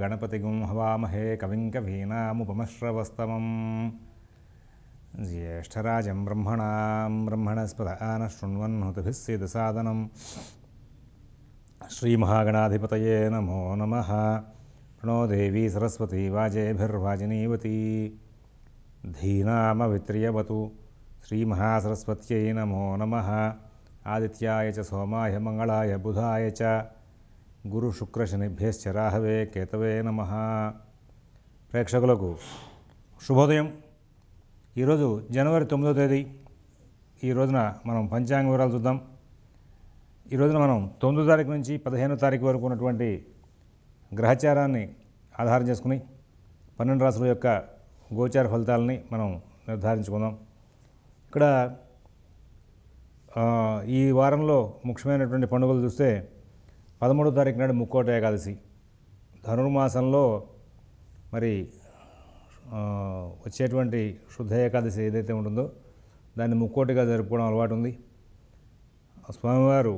गणपति हवामहे कविं ज्येष्ठराज ब्रह्मण ब्रह्मणां ब्रह्मणस्पद आनशृण्वन्हुतभिः सीदसादनं श्रीमहागणाधिपत नमो नम प्रणो देवी सरस्वती वाजेभिर्वाजिनीवती धीनामवित्र्यवतु श्रीमहासरस्वत नमो नम आदित्याय सोमाय मंगलाय बुधा च గురు శుక్ర శనిభ్యశ్చరాహవే కేతవే నమ ప్రేక్షకులకు శుభోదయం ఈరోజు జనవరి తొమ్మిదో తేదీ ఈ రోజున మనం పంచాంగ వివరాలు చూద్దాం ఈ రోజున మనం తొమ్మిదో తారీఖు నుంచి పదిహేనో తారీఖు వరకు ఉన్నటువంటి గ్రహచారాన్ని ఆధారం చేసుకుని పన్నెండు రాసుల యొక్క గోచార ఫలితాలని మనం నిర్ధారించుకుందాం ఇక్కడ ఈ వారంలో ముఖ్యమైనటువంటి పండుగలు చూస్తే పదమూడో తారీఖు నాడు ముక్కోట ఏకాదశి ధనుర్మాసంలో మరి వచ్చేటువంటి శుద్ధ ఏకాదశి ఏదైతే ఉంటుందో దాన్ని ముక్కోటిగా జరుపుకోవడం అలవాటు ఉంది స్వామివారు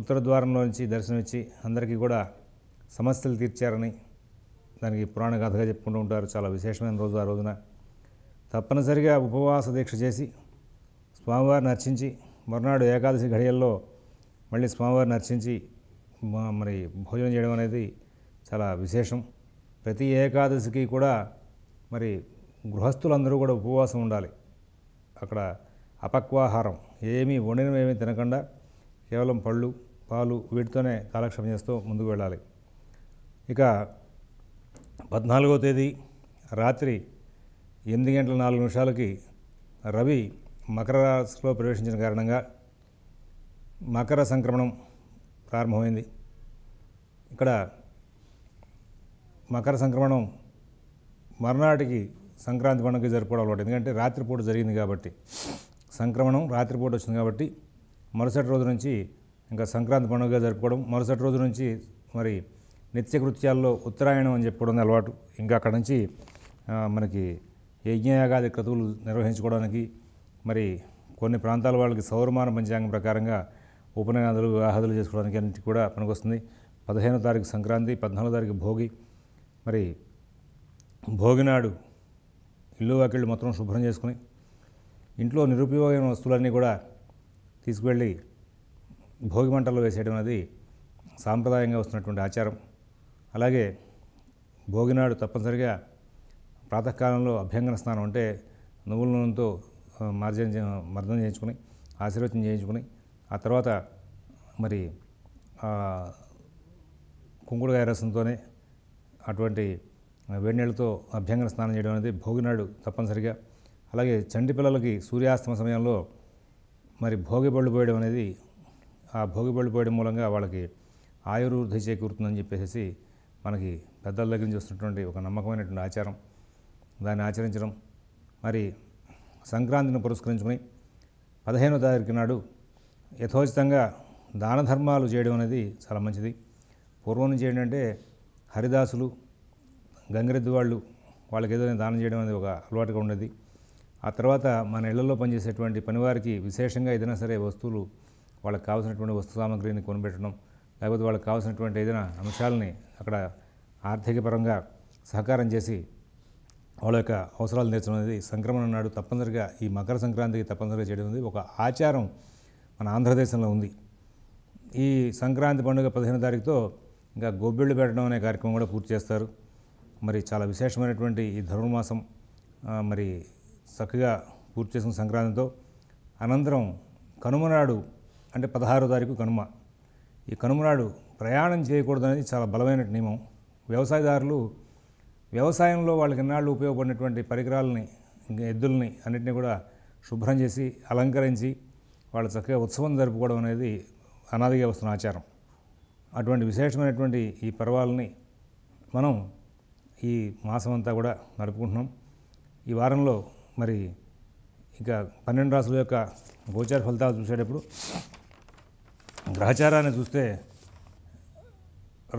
ఉత్తర ద్వారంలో నుంచి దర్శనమిచ్చి అందరికీ కూడా సమస్యలు తీర్చారని దానికి పురాణ కథగా చెప్పుకుంటూ ఉంటారు చాలా విశేషమైన రోజు ఆ రోజున తప్పనిసరిగా ఉపవాస దీక్ష చేసి స్వామివారిని అర్చించి మరునాడు ఏకాదశి ఘడియల్లో మళ్ళీ స్వామివారిని అర్చించి మరి భోజనం చేయడం అనేది చాలా విశేషం ప్రతి ఏకాదశికి కూడా మరి గృహస్థులందరూ కూడా ఉపవాసం ఉండాలి అక్కడ అపక్వాహారం ఏమీ వండినవేమీ తినకుండా కేవలం పళ్ళు పాలు వీటితోనే కాలక్షేపం చేస్తూ ముందుకు వెళ్ళాలి ఇక పద్నాలుగో తేదీ రాత్రి ఎనిమిది గంటల నాలుగు నిమిషాలకి రవి మకర రాశిలో ప్రవేశించిన కారణంగా మకర సంక్రమణం ప్రారంభమైంది ఇక్కడ మకర సంక్రమణం మర్నాటికి సంక్రాంతి పండుగ జరుపుకోవడం అలవాటు ఎందుకంటే రాత్రిపూట జరిగింది కాబట్టి సంక్రమణం రాత్రిపూట వచ్చింది కాబట్టి మరుసటి రోజు నుంచి ఇంకా సంక్రాంతి పండుగ జరుపుకోవడం మరుసటి రోజు నుంచి మరి నిత్యకృత్యాల్లో ఉత్తరాయణం అని చెప్పుకోవడం అలవాటు ఇంకా అక్కడ నుంచి మనకి యజ్ఞయాగాది క్రతువులు నిర్వహించుకోవడానికి మరి కొన్ని ప్రాంతాల వాళ్ళకి సౌరమాన పంచాంగం ప్రకారంగా ఉపనయనాదులు వివాహాదులు చేసుకోవడానికి అన్నింటి కూడా పనికొస్తుంది పదిహేనో తారీఖు సంక్రాంతి పద్నాలుగో తారీఖు భోగి మరి భోగినాడు ఇల్లు వాకిళ్ళు మొత్తం శుభ్రం చేసుకుని ఇంట్లో నిరుపయోగమైన వస్తువులన్నీ కూడా తీసుకువెళ్ళి భోగి మంటల్లో వేసేయడం అనేది సాంప్రదాయంగా వస్తున్నటువంటి ఆచారం అలాగే భోగినాడు తప్పనిసరిగా ప్రాతకాలంలో అభ్యంగన స్నానం అంటే నువ్వుల నూనెతో మార్జన మర్దనం చేయించుకుని ఆశీర్వచనం చేయించుకుని ఆ తర్వాత మరి కుంకుడుగాయ రసంతోనే అటువంటి వేడినీళ్ళతో అభ్యంగన స్నానం చేయడం అనేది భోగినాడు తప్పనిసరిగా అలాగే చండి పిల్లలకి సూర్యాస్తమ సమయంలో మరి భోగి బళ్ళు పోయడం అనేది ఆ భోగి బళ్ళు పోయడం మూలంగా వాళ్ళకి ఆయుర్వృద్ధి చేకూరుతుందని చెప్పేసి మనకి పెద్దల దగ్గర నుంచి వస్తున్నటువంటి ఒక నమ్మకమైనటువంటి ఆచారం దాన్ని ఆచరించడం మరి సంక్రాంతిని పురస్కరించుకొని పదిహేనో తారీఖు నాడు యథోచితంగా దాన ధర్మాలు చేయడం అనేది చాలా మంచిది పూర్వం నుంచి ఏంటంటే హరిదాసులు గంగిరెద్దు వాళ్ళు వాళ్ళకి ఏదైనా దానం చేయడం అనేది ఒక అలవాటుగా ఉండేది ఆ తర్వాత మన ఇళ్లలో పనిచేసేటువంటి పనివారికి విశేషంగా ఏదైనా సరే వస్తువులు వాళ్ళకి కావాల్సినటువంటి వస్తు సామాగ్రిని కొనిపెట్టడం లేకపోతే వాళ్ళకి కావాల్సినటువంటి ఏదైనా అంశాలని అక్కడ ఆర్థికపరంగా సహకారం చేసి వాళ్ళ యొక్క అవసరాలు తీర్చడం అనేది సంక్రమణ నాడు తప్పనిసరిగా ఈ మకర సంక్రాంతికి తప్పనిసరిగా చేయడం అనేది ఒక ఆచారం మన ఆంధ్రదేశంలో ఉంది ఈ సంక్రాంతి పండుగ పదిహేను తారీఖుతో ఇంకా గొబ్బిళ్ళు పెట్టడం అనే కార్యక్రమం కూడా పూర్తి చేస్తారు మరి చాలా విశేషమైనటువంటి ఈ ధనుర్మాసం మరి చక్కగా పూర్తి చేసిన సంక్రాంతితో అనంతరం కనుమనాడు అంటే పదహారో తారీఖు కనుమ ఈ కనుమనాడు ప్రయాణం చేయకూడదు అనేది చాలా బలమైన నియమం వ్యవసాయదారులు వ్యవసాయంలో వాళ్ళకి ఎన్నాళ్ళు ఉపయోగపడినటువంటి పరికరాలని ఎద్దుల్ని అన్నింటినీ కూడా శుభ్రం చేసి అలంకరించి వాళ్ళు చక్కగా ఉత్సవం జరుపుకోవడం అనేది అనాదిగా వస్తున్న ఆచారం అటువంటి విశేషమైనటువంటి ఈ పర్వాలని మనం ఈ మాసం అంతా కూడా నడుపుకుంటున్నాం ఈ వారంలో మరి ఇంకా పన్నెండు రాసుల యొక్క గోచార ఫలితాలు చూసేటప్పుడు గ్రహచారాన్ని చూస్తే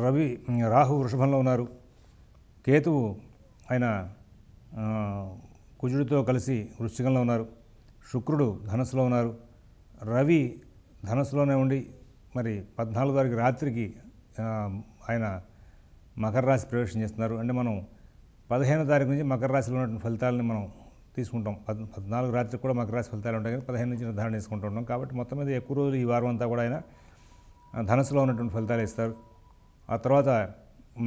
రవి రాహు వృషభంలో ఉన్నారు కేతువు ఆయన కుజుడితో కలిసి వృశ్చికంలో ఉన్నారు శుక్రుడు ధనస్సులో ఉన్నారు రవి ధనస్సులోనే ఉండి మరి పద్నాలుగు తారీఖు రాత్రికి ఆయన మకర రాశి ప్రవేశం చేస్తున్నారు అంటే మనం పదిహేను తారీఖు నుంచి మకర రాశిలో ఉన్నటువంటి ఫలితాలని మనం తీసుకుంటాం పద్ పద్నాలుగు రాత్రికి కూడా మకర రాశి ఫలితాలు ఉంటాయి కానీ పదిహేను నుంచి నిర్ధారణ ఉంటాం కాబట్టి మొత్తం మీద ఎక్కువ రోజులు ఈ వారం అంతా కూడా ఆయన ధనస్సులో ఉన్నటువంటి ఫలితాలు ఇస్తారు ఆ తర్వాత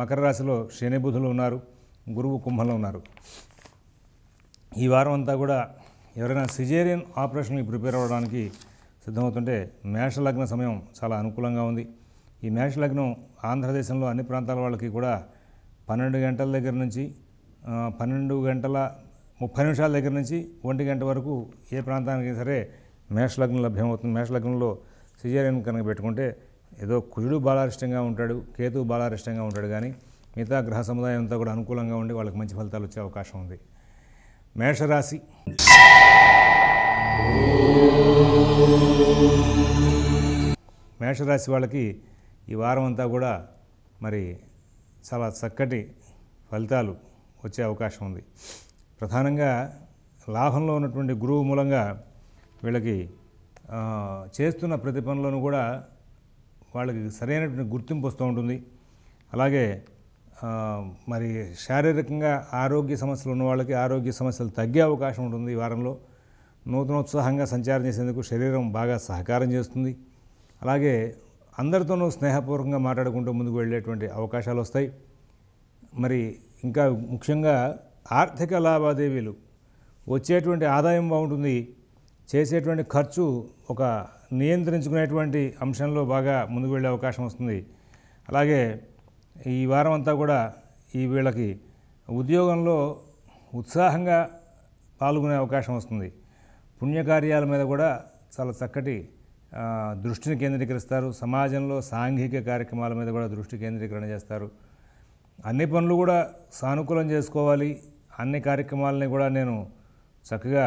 మకర రాశిలో శనిబుధులు ఉన్నారు గురువు కుంభంలో ఉన్నారు ఈ వారం అంతా కూడా ఎవరైనా సిజేరియన్ ఆపరేషన్కి ప్రిపేర్ అవ్వడానికి సిద్ధమవుతుంటే మేషలగ్న సమయం చాలా అనుకూలంగా ఉంది ఈ మేషలగ్నం ఆంధ్రదేశంలో అన్ని ప్రాంతాల వాళ్ళకి కూడా పన్నెండు గంటల దగ్గర నుంచి పన్నెండు గంటల ముప్పై నిమిషాల దగ్గర నుంచి ఒంటి గంట వరకు ఏ ప్రాంతానికి సరే మేషలగ్నం లభ్యమవుతుంది మేషలగ్నంలో సిజేరియన్ కనుక పెట్టుకుంటే ఏదో కుజుడు బాలారిష్టంగా ఉంటాడు కేతు బాలారిష్టంగా ఉంటాడు కానీ మిగతా గ్రహ సముదాయం అంతా కూడా అనుకూలంగా ఉండి వాళ్ళకి మంచి ఫలితాలు వచ్చే అవకాశం ఉంది మేషరాశి మేషరాశి వాళ్ళకి ఈ వారం అంతా కూడా మరి చాలా చక్కటి ఫలితాలు వచ్చే అవకాశం ఉంది ప్రధానంగా లాభంలో ఉన్నటువంటి గురువు మూలంగా వీళ్ళకి చేస్తున్న ప్రతి పనిలోనూ కూడా వాళ్ళకి సరైనటువంటి గుర్తింపు వస్తూ ఉంటుంది అలాగే మరి శారీరకంగా ఆరోగ్య సమస్యలు ఉన్న వాళ్ళకి ఆరోగ్య సమస్యలు తగ్గే అవకాశం ఉంటుంది ఈ వారంలో నూతనోత్సాహంగా సంచారం చేసేందుకు శరీరం బాగా సహకారం చేస్తుంది అలాగే అందరితోనూ స్నేహపూర్వకంగా మాట్లాడుకుంటూ ముందుకు వెళ్ళేటువంటి అవకాశాలు వస్తాయి మరి ఇంకా ముఖ్యంగా ఆర్థిక లావాదేవీలు వచ్చేటువంటి ఆదాయం బాగుంటుంది చేసేటువంటి ఖర్చు ఒక నియంత్రించుకునేటువంటి అంశంలో బాగా ముందుకు వెళ్ళే అవకాశం వస్తుంది అలాగే ఈ వారం అంతా కూడా ఈ వీళ్ళకి ఉద్యోగంలో ఉత్సాహంగా పాల్గొనే అవకాశం వస్తుంది పుణ్యకార్యాల మీద కూడా చాలా చక్కటి దృష్టిని కేంద్రీకరిస్తారు సమాజంలో సాంఘిక కార్యక్రమాల మీద కూడా దృష్టి కేంద్రీకరణ చేస్తారు అన్ని పనులు కూడా సానుకూలం చేసుకోవాలి అన్ని కార్యక్రమాలని కూడా నేను చక్కగా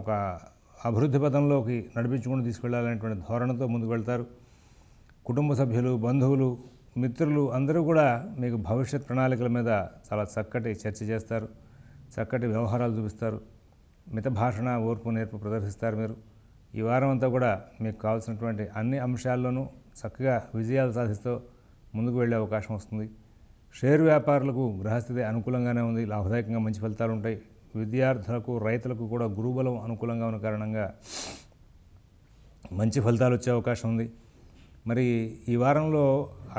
ఒక అభివృద్ధి పదంలోకి నడిపించుకుని తీసుకెళ్లాలనేటువంటి ధోరణితో ముందుకు వెళ్తారు కుటుంబ సభ్యులు బంధువులు మిత్రులు అందరూ కూడా మీకు భవిష్యత్ ప్రణాళికల మీద చాలా చక్కటి చర్చ చేస్తారు చక్కటి వ్యవహారాలు చూపిస్తారు మిత భాషణ ఓర్పు నేర్పు ప్రదర్శిస్తారు మీరు ఈ వారం అంతా కూడా మీకు కావాల్సినటువంటి అన్ని అంశాల్లోనూ చక్కగా విజయాలు సాధిస్తూ ముందుకు వెళ్ళే అవకాశం వస్తుంది షేర్ వ్యాపారులకు గ్రహస్థితి అనుకూలంగానే ఉంది లాభదాయకంగా మంచి ఫలితాలు ఉంటాయి విద్యార్థులకు రైతులకు కూడా గురుబలం అనుకూలంగా ఉన్న కారణంగా మంచి ఫలితాలు వచ్చే అవకాశం ఉంది మరి ఈ వారంలో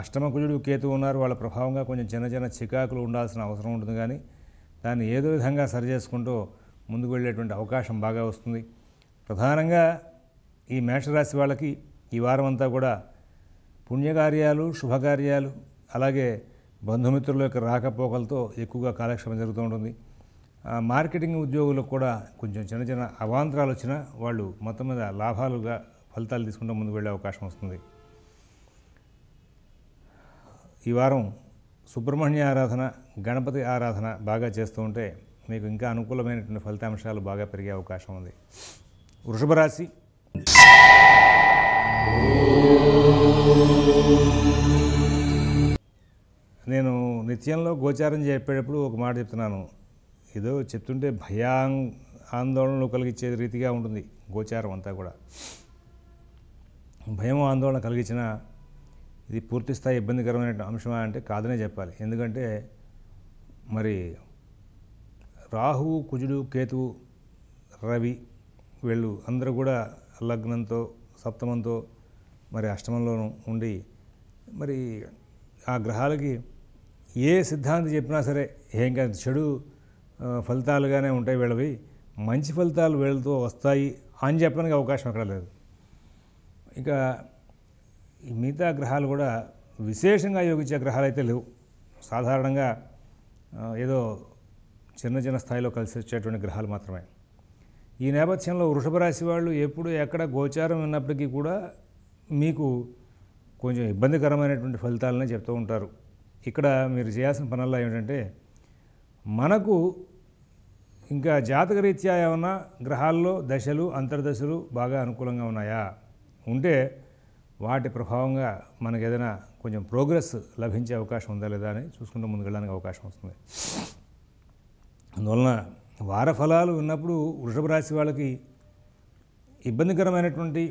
అష్టమ కుజుడు కేతు ఉన్నారు వాళ్ళ ప్రభావంగా కొంచెం చిన్న చిన్న చికాకులు ఉండాల్సిన అవసరం ఉంటుంది కానీ దాన్ని ఏదో విధంగా సరిచేసుకుంటూ ముందుకు వెళ్ళేటువంటి అవకాశం బాగా వస్తుంది ప్రధానంగా ఈ మేషరాశి వాళ్ళకి ఈ వారం అంతా కూడా పుణ్యకార్యాలు శుభకార్యాలు అలాగే బంధుమిత్రుల యొక్క రాకపోకలతో ఎక్కువగా కాలక్షేపం జరుగుతూ ఉంటుంది మార్కెటింగ్ ఉద్యోగులకు కూడా కొంచెం చిన్న చిన్న అవాంతరాలు వచ్చినా వాళ్ళు మొత్తం మీద లాభాలుగా ఫలితాలు తీసుకుంటూ ముందుకు వెళ్ళే అవకాశం వస్తుంది ఈ వారం సుబ్రహ్మణ్య ఆరాధన గణపతి ఆరాధన బాగా చేస్తూ ఉంటే మీకు ఇంకా అనుకూలమైనటువంటి ఫలితాంశాలు బాగా పెరిగే అవకాశం ఉంది వృషభ రాశి నేను నిత్యంలో గోచారం చెప్పేటప్పుడు ఒక మాట చెప్తున్నాను ఏదో చెప్తుంటే భయాం ఆందోళనలు కలిగించే రీతిగా ఉంటుంది గోచారం అంతా కూడా భయం ఆందోళన కలిగించిన ఇది పూర్తిస్థాయి ఇబ్బందికరమైన అంశమా అంటే కాదనే చెప్పాలి ఎందుకంటే మరి రాహువు కుజుడు కేతువు రవి వీళ్ళు అందరూ కూడా లగ్నంతో సప్తమంతో మరి అష్టమంలోనూ ఉండి మరి ఆ గ్రహాలకి ఏ సిద్ధాంతం చెప్పినా సరే ఏం కాదు చెడు ఫలితాలుగానే ఉంటాయి వీళ్ళవి మంచి ఫలితాలు వీళ్ళతో వస్తాయి అని చెప్పడానికి అవకాశం అక్కడ లేదు ఇక మిగతా గ్రహాలు కూడా విశేషంగా యోగించే గ్రహాలు అయితే లేవు సాధారణంగా ఏదో చిన్న చిన్న స్థాయిలో కలిసి వచ్చేటువంటి గ్రహాలు మాత్రమే ఈ నేపథ్యంలో వృషభ రాశి వాళ్ళు ఎప్పుడు ఎక్కడ గోచారం ఉన్నప్పటికీ కూడా మీకు కొంచెం ఇబ్బందికరమైనటువంటి ఫలితాలనే చెప్తూ ఉంటారు ఇక్కడ మీరు చేయాల్సిన పనుల్లో ఏమిటంటే మనకు ఇంకా జాతకరీత్యా ఏమన్నా గ్రహాల్లో దశలు అంతర్దశలు బాగా అనుకూలంగా ఉన్నాయా ఉంటే వాటి ప్రభావంగా మనకు ఏదైనా కొంచెం ప్రోగ్రెస్ లభించే అవకాశం ఉందా లేదా అని చూసుకుంటూ ముందుకెళ్ళడానికి అవకాశం వస్తుంది అందువలన వార ఫలాలు ఉన్నప్పుడు వృషభ రాశి వాళ్ళకి ఇబ్బందికరమైనటువంటి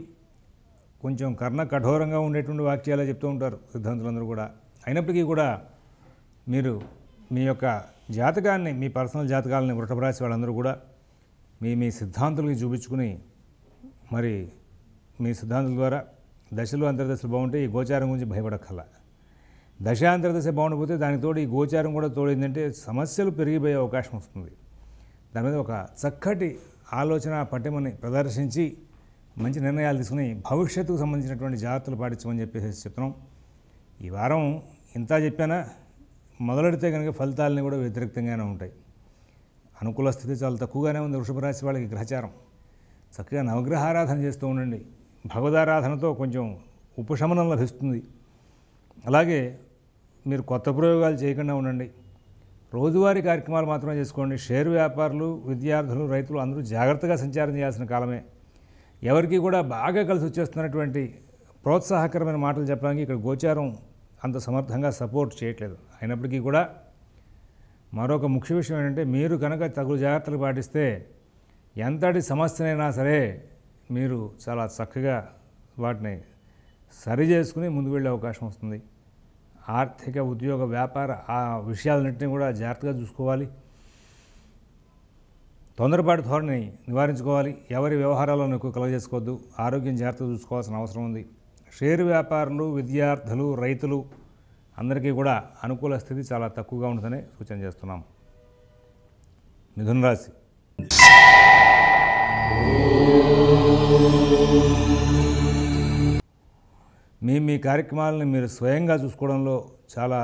కొంచెం కర్ణ కఠోరంగా ఉండేటువంటి వాక్యాలే చెప్తూ ఉంటారు సిద్ధాంతులందరూ కూడా అయినప్పటికీ కూడా మీరు మీ యొక్క జాతకాన్ని మీ పర్సనల్ జాతకాలని వృషభ రాశి వాళ్ళందరూ కూడా మీ మీ సిద్ధాంతులకి చూపించుకుని మరి మీ సిద్ధాంతుల ద్వారా దశలు అంతర్దశలు బాగుంటే ఈ గోచారం గురించి భయపడక్కల్లా దశ బాగుండిపోతే దానికి తోడు ఈ గోచారం కూడా తోడిందంటే సమస్యలు పెరిగిపోయే అవకాశం వస్తుంది దాని మీద ఒక చక్కటి ఆలోచన పటిమని ప్రదర్శించి మంచి నిర్ణయాలు తీసుకుని భవిష్యత్తుకు సంబంధించినటువంటి జాగ్రత్తలు పాటించమని చెప్పేసి చెప్తున్నాం ఈ వారం ఇంత చెప్పానా మొదలెడితే కనుక ఫలితాలని కూడా వ్యతిరేక్తంగానే ఉంటాయి అనుకూల స్థితి చాలా తక్కువగానే ఉంది వృషభ రాశి వాళ్ళకి గ్రహచారం చక్కగా నవగ్రహారాధన చేస్తూ ఉండండి భగవదారాధనతో కొంచెం ఉపశమనం లభిస్తుంది అలాగే మీరు కొత్త ప్రయోగాలు చేయకుండా ఉండండి రోజువారీ కార్యక్రమాలు మాత్రమే చేసుకోండి షేర్ వ్యాపారులు విద్యార్థులు రైతులు అందరూ జాగ్రత్తగా సంచారం చేయాల్సిన కాలమే ఎవరికి కూడా బాగా కలిసి వచ్చేస్తున్నటువంటి ప్రోత్సాహకరమైన మాటలు చెప్పడానికి ఇక్కడ గోచారం అంత సమర్థంగా సపోర్ట్ చేయట్లేదు అయినప్పటికీ కూడా మరొక ముఖ్య విషయం ఏంటంటే మీరు కనుక తగు జాగ్రత్తలు పాటిస్తే ఎంతటి సమస్యనైనా సరే మీరు చాలా చక్కగా వాటిని సరి చేసుకుని ముందుకు వెళ్ళే అవకాశం వస్తుంది ఆర్థిక ఉద్యోగ వ్యాపార ఆ విషయాలన్నింటినీ కూడా జాగ్రత్తగా చూసుకోవాలి తొందరపాటు ధోరణి నివారించుకోవాలి ఎవరి వ్యవహారాలను ఎక్కువ చేసుకోవద్దు ఆరోగ్యం జాగ్రత్తగా చూసుకోవాల్సిన అవసరం ఉంది షేరు వ్యాపారులు విద్యార్థులు రైతులు అందరికీ కూడా అనుకూల స్థితి చాలా తక్కువగా ఉంటుందని సూచన చేస్తున్నాం మిథున రాశి మీ మీ కార్యక్రమాలను మీరు స్వయంగా చూసుకోవడంలో చాలా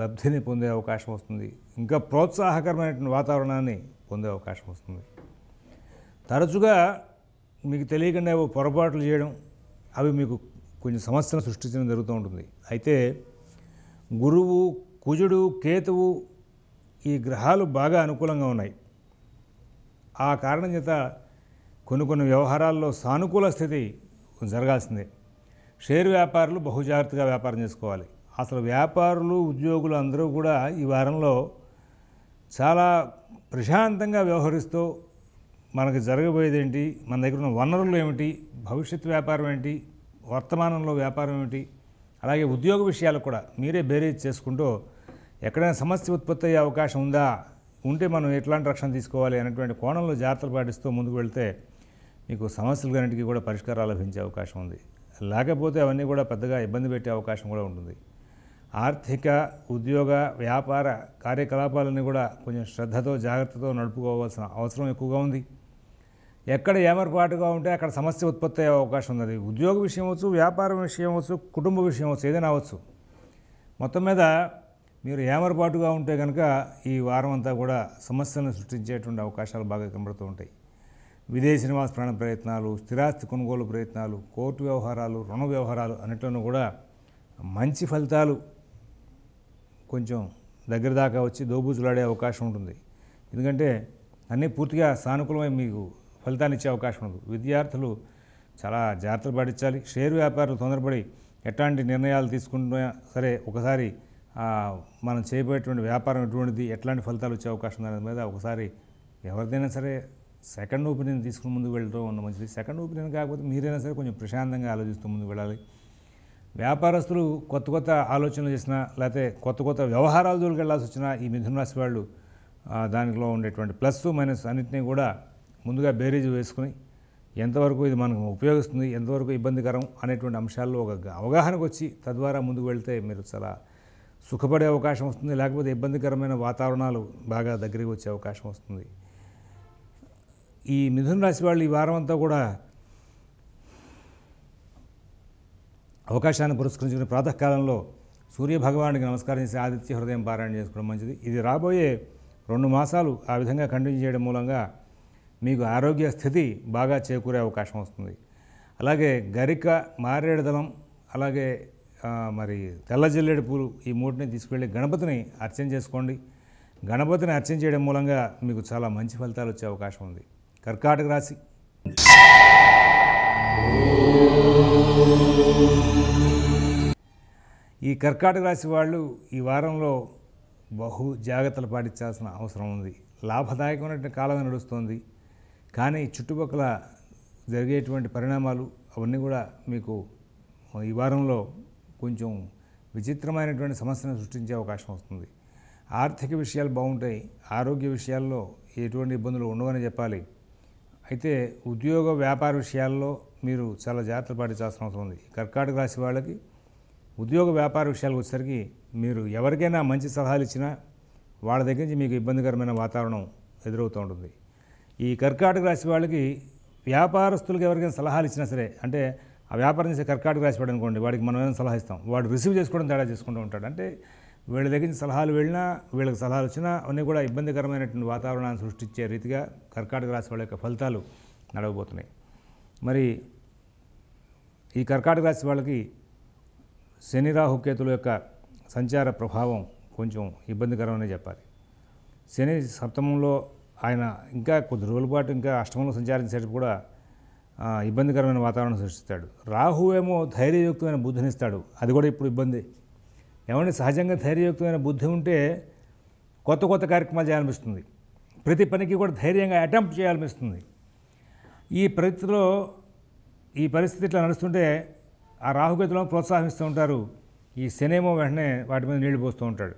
లబ్ధిని పొందే అవకాశం వస్తుంది ఇంకా ప్రోత్సాహకరమైనటువంటి వాతావరణాన్ని పొందే అవకాశం వస్తుంది తరచుగా మీకు తెలియకుండా ఏవో పొరపాట్లు చేయడం అవి మీకు కొంచెం సమస్యను సృష్టించడం జరుగుతూ ఉంటుంది అయితే గురువు కుజుడు కేతువు ఈ గ్రహాలు బాగా అనుకూలంగా ఉన్నాయి ఆ కారణం చేత కొన్ని కొన్ని వ్యవహారాల్లో సానుకూల స్థితి జరగాల్సిందే షేర్ వ్యాపారులు బహుజాగ్రత్తగా వ్యాపారం చేసుకోవాలి అసలు వ్యాపారులు ఉద్యోగులు అందరూ కూడా ఈ వారంలో చాలా ప్రశాంతంగా వ్యవహరిస్తూ మనకు జరగబోయేది ఏంటి మన దగ్గర ఉన్న వనరులు ఏమిటి భవిష్యత్ వ్యాపారం ఏంటి వర్తమానంలో వ్యాపారం ఏమిటి అలాగే ఉద్యోగ విషయాలు కూడా మీరే బేరేజ్ చేసుకుంటూ ఎక్కడైనా సమస్య ఉత్పత్తి అయ్యే అవకాశం ఉందా ఉంటే మనం ఎట్లాంటి రక్షణ తీసుకోవాలి అనేటువంటి కోణంలో జాగ్రత్తలు పాటిస్తూ ముందుకు వెళ్తే మీకు సమస్యలు కన్నిటికీ కూడా పరిష్కారాలు లభించే అవకాశం ఉంది లేకపోతే అవన్నీ కూడా పెద్దగా ఇబ్బంది పెట్టే అవకాశం కూడా ఉంటుంది ఆర్థిక ఉద్యోగ వ్యాపార కార్యకలాపాలన్నీ కూడా కొంచెం శ్రద్ధతో జాగ్రత్తతో నడుపుకోవాల్సిన అవసరం ఎక్కువగా ఉంది ఎక్కడ ఏమర్పాటుగా ఉంటే అక్కడ సమస్య ఉత్పత్తి అయ్యే అవకాశం ఉంది అది ఉద్యోగ విషయం అవచ్చు వ్యాపారం విషయం అవచ్చు కుటుంబ విషయం అవచ్చు ఏదైనా అవచ్చు మొత్తం మీద మీరు ఏమర్పాటుగా ఉంటే కనుక ఈ వారం అంతా కూడా సమస్యలను సృష్టించేటువంటి అవకాశాలు బాగా కనబడుతూ ఉంటాయి విదేశీ నివాస ప్రాణ ప్రయత్నాలు స్థిరాస్తి కొనుగోలు ప్రయత్నాలు కోర్టు వ్యవహారాలు రుణ వ్యవహారాలు అన్నిట్లోనూ కూడా మంచి ఫలితాలు కొంచెం దగ్గర దాకా వచ్చి దోబూజులాడే అవకాశం ఉంటుంది ఎందుకంటే అన్నీ పూర్తిగా సానుకూలమై మీకు ఫలితాన్ని ఇచ్చే అవకాశం ఉండదు విద్యార్థులు చాలా జాగ్రత్తలు పాటించాలి షేర్ వ్యాపారులు తొందరపడి ఎట్లాంటి నిర్ణయాలు తీసుకుంటున్నా సరే ఒకసారి మనం చేయబోయేటువంటి వ్యాపారం ఎటువంటిది ఎట్లాంటి ఫలితాలు వచ్చే అవకాశం దాని మీద ఒకసారి ఎవరిదైనా సరే సెకండ్ ఒపీనియన్ తీసుకుని ముందుకు వెళ్ళడం ఉన్న మంచిది సెకండ్ ఒపీనియన్ కాకపోతే మీరైనా సరే కొంచెం ప్రశాంతంగా ఆలోచిస్తూ ముందుకు వెళ్ళాలి వ్యాపారస్తులు కొత్త కొత్త ఆలోచనలు చేసినా లేకపోతే కొత్త కొత్త వ్యవహారాల జోలికి వెళ్ళాల్సి వచ్చినా ఈ మిథున రాశి వాళ్ళు దానిలో ఉండేటువంటి ప్లస్ మైనస్ అన్నింటినీ కూడా ముందుగా బేరేజ్ వేసుకుని ఎంతవరకు ఇది మనకు ఉపయోగిస్తుంది ఎంతవరకు ఇబ్బందికరం అనేటువంటి అంశాల్లో ఒక అవగాహనకు వచ్చి తద్వారా ముందుకు వెళ్తే మీరు చాలా సుఖపడే అవకాశం వస్తుంది లేకపోతే ఇబ్బందికరమైన వాతావరణాలు బాగా దగ్గరికి వచ్చే అవకాశం వస్తుంది ఈ మిథున రాశి వాళ్ళు ఈ వారం అంతా కూడా అవకాశాన్ని పురస్కరించుకుని ప్రాతకాలంలో సూర్యభగవానికి నమస్కారం చేసి ఆదిత్య హృదయం పారాయణ చేసుకోవడం మంచిది ఇది రాబోయే రెండు మాసాలు ఆ విధంగా కంటిన్యూ చేయడం మూలంగా మీకు ఆరోగ్య స్థితి బాగా చేకూరే అవకాశం వస్తుంది అలాగే గరిక మారేడుదలం అలాగే మరి తెల్ల తెల్లజిల్లేడు పూలు ఈ మూటిని తీసుకువెళ్ళి గణపతిని అర్చన చేసుకోండి గణపతిని అర్చన చేయడం మూలంగా మీకు చాలా మంచి ఫలితాలు వచ్చే అవకాశం ఉంది కర్కాటక రాశి ఈ కర్కాటక రాశి వాళ్ళు ఈ వారంలో బహు జాగ్రత్తలు పాటించాల్సిన అవసరం ఉంది లాభదాయకమైనటువంటి కాలంగా నడుస్తుంది కానీ చుట్టుపక్కల జరిగేటువంటి పరిణామాలు అవన్నీ కూడా మీకు ఈ వారంలో కొంచెం విచిత్రమైనటువంటి సమస్యను సృష్టించే అవకాశం వస్తుంది ఆర్థిక విషయాలు బాగుంటాయి ఆరోగ్య విషయాల్లో ఎటువంటి ఇబ్బందులు ఉండవని చెప్పాలి అయితే ఉద్యోగ వ్యాపార విషయాల్లో మీరు చాలా జాగ్రత్త పాటించాల్సిన అవసరం ఉంది కర్కాటక రాశి వాళ్ళకి ఉద్యోగ వ్యాపార విషయాలకు వచ్చేసరికి మీరు ఎవరికైనా మంచి సలహాలు ఇచ్చినా వాళ్ళ దగ్గర నుంచి మీకు ఇబ్బందికరమైన వాతావరణం ఎదురవుతూ ఉంటుంది ఈ కర్కాటక రాశి వాళ్ళకి వ్యాపారస్తులకు ఎవరికైనా సలహాలు ఇచ్చినా సరే అంటే ఆ వ్యాపారం చేసే కర్కాటక రాశి వాడు అనుకోండి వాడికి మనం ఏమైనా సలహా ఇస్తాం వాడు రిసీవ్ చేసుకోవడం తేడా చేసుకుంటూ ఉంటాడు అంటే వీళ్ళ దగ్గర నుంచి సలహాలు వెళ్ళినా వీళ్ళకి సలహాలు వచ్చినా అన్నీ కూడా ఇబ్బందికరమైనటువంటి వాతావరణాన్ని సృష్టించే రీతిగా కర్కాటక రాశి వాళ్ళ యొక్క ఫలితాలు నడవబోతున్నాయి మరి ఈ కర్కాటక రాశి వాళ్ళకి శని రాహుకేతుల యొక్క సంచార ప్రభావం కొంచెం ఇబ్బందికరమనే చెప్పాలి శని సప్తమంలో ఆయన ఇంకా కొద్ది రోజుల పాటు ఇంకా అష్టమంలో సంచారించేటప్పుడు కూడా ఇబ్బందికరమైన వాతావరణం సృష్టిస్తాడు రాహు ఏమో ధైర్యయుక్తమైన బుద్ధినిస్తాడు అది కూడా ఇప్పుడు ఇబ్బంది ఏమంటే సహజంగా ధైర్యయుక్తమైన బుద్ధి ఉంటే కొత్త కొత్త కార్యక్రమాలు చేయాలనిపిస్తుంది ప్రతి పనికి కూడా ధైర్యంగా అటెంప్ట్ చేయాలనిపిస్తుంది ఈ పరిస్థితిలో ఈ పరిస్థితి ఇట్లా నడుస్తుంటే ఆ రాహుగతులను ప్రోత్సాహిస్తూ ఉంటారు ఈ శనేమో వెంటనే వాటి మీద నీళ్లు పోస్తూ ఉంటాడు